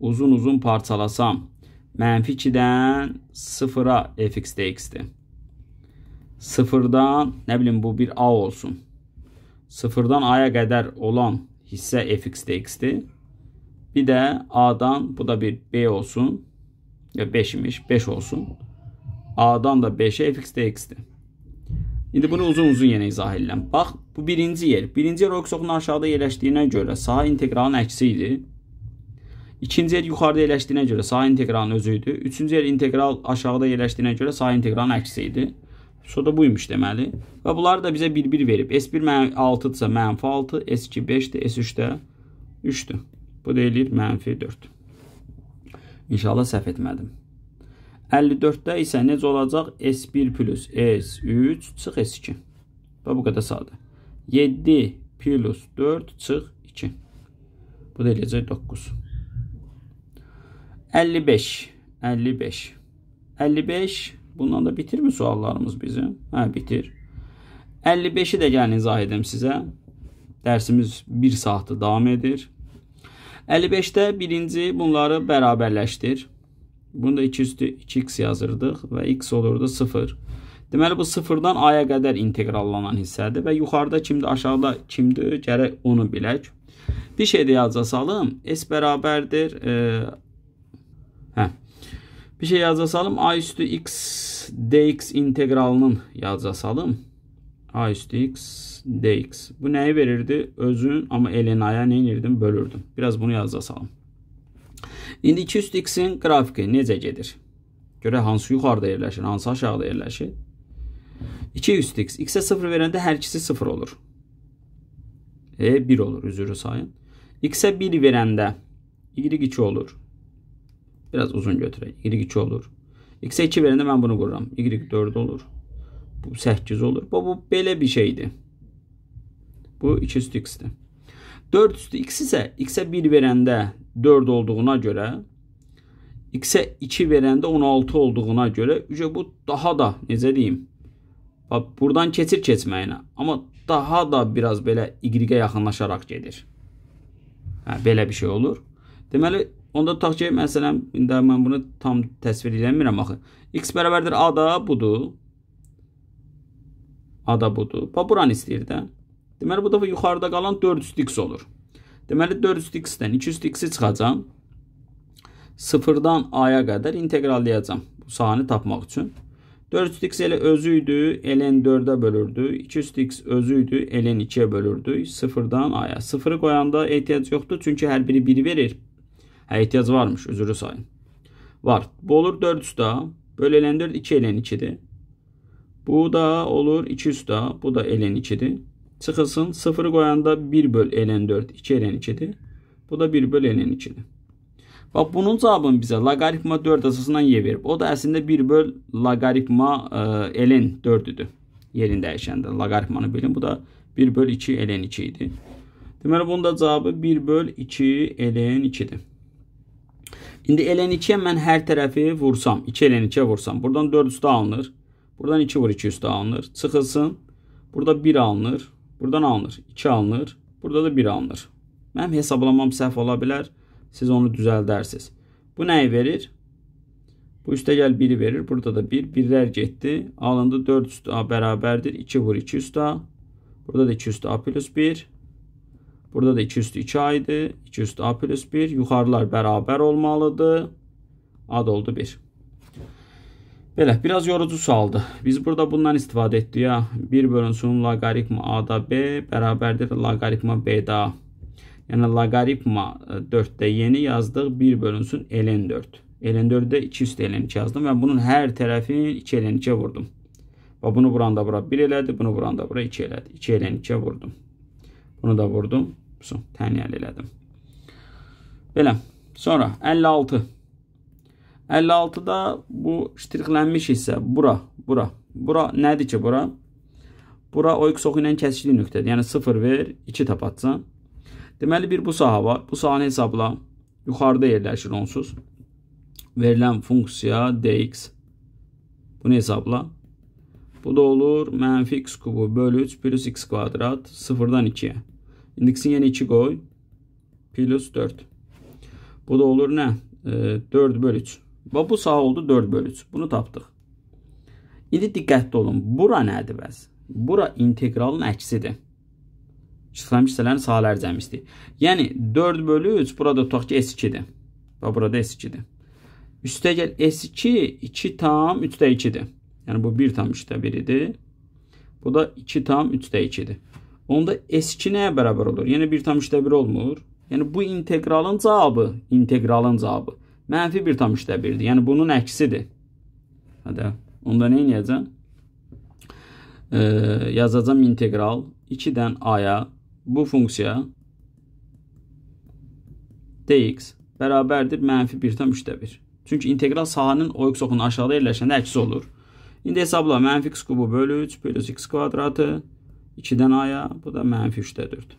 uzun uzun parçalasam mənfi 2-dən 0-a fx dx-dir. 0-dan nə bilim bu bir a olsun. 0-dan a-ya qədər olan hissə fx dx-dir. Bir də a-dan bu da bir b olsun. Ya 5 imiş, 5 olsun. A-dan da 5-ə fx dx-dir. İndi bunu uzun-uzun yenə izah edirəm. Bax, bu birinci yer. Birinci yer Roksokun aşağıda yerləşdiyinə görə sağ inteqralın əksi idi. İkinci yer yuxarıda yerləşdiyinə görə sağ inteqralın özü idi. Üçüncü yer integral aşağıda yerləşdiyinə görə sağ inteqralın əksi idi. Soda buymuş deməli. Və bunları da bizə bir-bir verib. S1 6-dırsa mənfi 6, S2 5-dir, S3 də 3-dür. Bu deyilir mənfi 4. İnşallah səhv etmədim. 54-də isə necə olacaq? S1 plus S3 çıx S2. Və bu qədər sadə. 7 plus 4 çıx 2. Bu da eləyəcək 9. 55. 55. 55. Bundan da bitirmi suallarımız bizim? Hə, bitir. 55-i də gəlin izah edim sizə. Dərsimiz 1 saatı davam edir. 55-də birinci bunları bərabərləşdir. Bunu da 2 üstü 2x yazırdıq və x olurdu 0. Deməli bu 0-dan a-ya qədər inteqrallanan hissədir və yuxarıda kimdir, aşağıda kimdir, gərək onu bilək. Bir şey də yadca salım. S bərabərdir e, hə. Bir şey yadca salım. a üstü x dx inteqralının yadca salım. a üstü x dx. Bu nəyi verirdi? Özün, amma ln-aya nə edirdim? Bölürdüm. Biraz bunu yadca salım. İndi 200x-in qrafiki necə gedir? Görə hansı yuxarıda yerləşir, hansı aşağıda yerləşir? 200x, x-ə 0 verəndə hər ikisi 0 olur. E 1 olur, üzrü sayın. x-ə 1 verəndə y 2 olur. Biraz uzun götürək. Y 2 olur. x-ə 2 verəndə mən bunu qururam. y 4 olur. Bu 8 olur. Bu, bu belə bir şeydir. Bu 2 üstü x-dir. 4 üstü x isə x-ə 1 verəndə 4 olduğuna görə x-ə 2 verəndə 16 olduğuna görə ücə bu daha da necə deyim? Bax burdan keçir keçməyinə, amma daha da biraz belə y-ə yaxınlaşaraq gedir. Hə, belə bir şey olur. Deməli onda tutaq ki, məsələn, indi mən bunu tam təsvir eləmirəm axı. x bərabərdir a da budur. A da budur. Bax buranı istəyir də. Deməli bu dəfə yuxarıda qalan 4 üstü x olur. Deməli 400x-dən 200x-i sıfırdan aya kadar a-ya qədər inteqrallayacam bu sahəni tapmaq üçün. 400x elə özüydü idi, ln 4 bölürdü. 200x özüydü idi, ln 2 bölürdü. sıfırdan aya a koyanda 0-ı qoyanda ehtiyac yoxdur, çünki hər biri 1 verir. Hə, ehtiyac varmış, üzrü sayın. Var. Bu olur 400-də. Bölü ln 4 2 ln 2-dir. Bu da olur 200-də. Bu da ln 2-dir. Çıxılsın. 0 qoyanda 1 böl ln 4 2 ln 2-dir. Bu da 1 böl ln 2-dir. Bax bunun cavabını bizə loqaritma 4 əsasından y verib. O da əslində 1 böl loqaritma e, ə, ln 4-üdür. Yerin dəyişəndə loqaritmanı bilin. Bu da 1 böl 2 ln 2 idi. Deməli bunun da cavabı 1 böl 2 ln 2-dir. İndi ln 2-yə mən hər tərəfi vursam, 2 ln 2-yə vursam, buradan 4 üstə alınır. Buradan 2 vur 2 üstə alınır. Çıxılsın. Burada 1 alınır. Buradan alınır. 2 alınır. Burada da 1 alınır. Mənim hesablamam səhv ola bilər. Siz onu düzəldərsiniz. Bu nəyi verir? Bu üstəgəl 1-i verir. Burada da 1. Bir, 1-lər getdi. Alındı. 4 üstə A bərabərdir. 2 vur 2 üstə. Burada da 2 üstə A plus 1. Burada da 2 üstü 2 A idi. 2 üstü A plus 1. Yuxarılar bərabər olmalıdır. A da oldu 1. Belə, biraz yorucu sualdır. Biz burada bundan istifadə etdik ya. 1 bölünsün loqaritma A-da B bərabərdir loqaritma B-də A. Yəni loqaritma 4-də e, yeni yazdıq, 1 bölünsün ln 4. ln 4-də 2 üstə ln 2 yazdım və bunun hər tərəfini 2 ln 2-yə vurdum. Və bunu buranda bura 1 elədi, bunu buranda bura 2 elədi. 2 ln 2-yə vurdum. Bunu da vurdum. Son, təniyəl elədim. Belə. Sonra 56. 56-da bu ştrixlənmiş hissə bura, bura. Bura nədir ki, bura? Bura oyq soxu ilə kəsişli nöqtədir. Yəni 0 ver, 2 tapatsan. Deməli bir bu sahə var. Bu sahəni hesabla. Yuxarıda yerləşir onsuz. Verilən funksiya dx. Bunu hesabla. Bu da olur mənfi x kubu bölü 3 plus x kvadrat 0-dan 2-yə. İndeksin yenə yəni 2 qoy. Plus 4. Bu da olur nə? E, 4 bölü 3. Və bu sağ oldu 4 bölü 3. Bunu tapdıq. İndi diqqətli olun. Bura nədir bəs? Bura inteqralın əksidir. Çıxılan hissələrin sahələr cəmisidir. Yəni 4 bölü 3 burada tutaq ki S2-dir. Və burada S2-dir. Üstə gəl S2 2 tam 3-də 2-dir. Yəni bu 1 tam 3-də 1 idi. Bu da 2 tam 3-də 2-dir. Onda S2 nəyə bərabər olur? Yəni 1 tam 3-də 1 olmur. Yəni bu inteqralın cavabı, inteqralın cavabı Mənfi 1,1-dir. Yəni bunun əksidir. Hədə onda nə edəcəm? E, yazacam integral 2-dən a-ya bu funksiya dx bərabərdir mənfi 1,3-1. Çünki integral sahənin ox oxunun aşağıda yerləşəndə əks olur. İndi hesabla mənfi x kubu bölü 3 bölü x kvadratı 2-dən a-ya, bu da mənfi 3-də 4.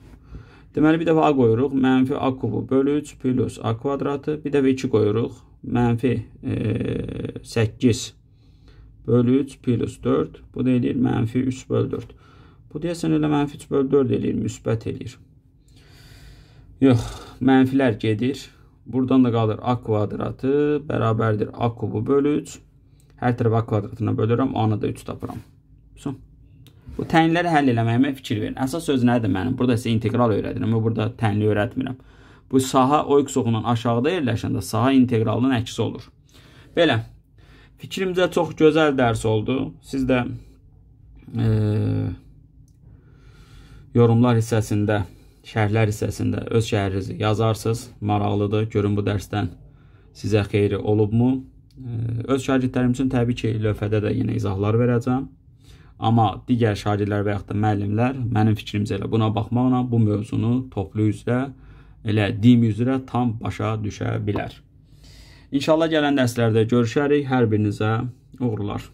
Deməli, bir dəfə A qoyuruq, mənfi A kubu bölü 3 plus A kvadratı. Bir dəfə 2 qoyuruq, mənfi e, 8 bölü 3 plus 4. Bu da eləyir mənfi 3 bölü 4. Bu deyəsən elə mənfi 3 bölü 4 eləyir, müsbət eləyir. Yox, mənfilər gedir. Buradan da qalır A kvadratı bərabərdir A kubu bölü 3. Hər tərəf A kvadratına bölürəm, A-nı da 3 tapıram. Son. Bu tənlikləri həll eləməyimə fikir verin. Əsas söz nədir mənim? Burada sizə integral öyrədirəm, burada tənlik öyrətmirəm. Bu saha oyq soxundan aşağıda yerləşəndə saha inteqralının əksi olur. Belə. Fikrimcə çox gözəl dərs oldu. Siz də e, yorumlar hissəsində, şərhlər hissəsində öz şərhinizi yazarsınız. Maraqlıdır. Görün bu dərsdən sizə xeyri olubmu? E, öz şagirdlərim üçün təbii ki, lövhədə də yenə izahlar verəcəm. Amma digər şagirdlər və yaxud da müəllimlər mənim fikrimcə elə buna baxmaqla bu mövzunu toplu üzrə elə dim üzrə tam başa düşə bilər. İnşallah gələn dərslərdə görüşərik. Hər birinizə uğurlar.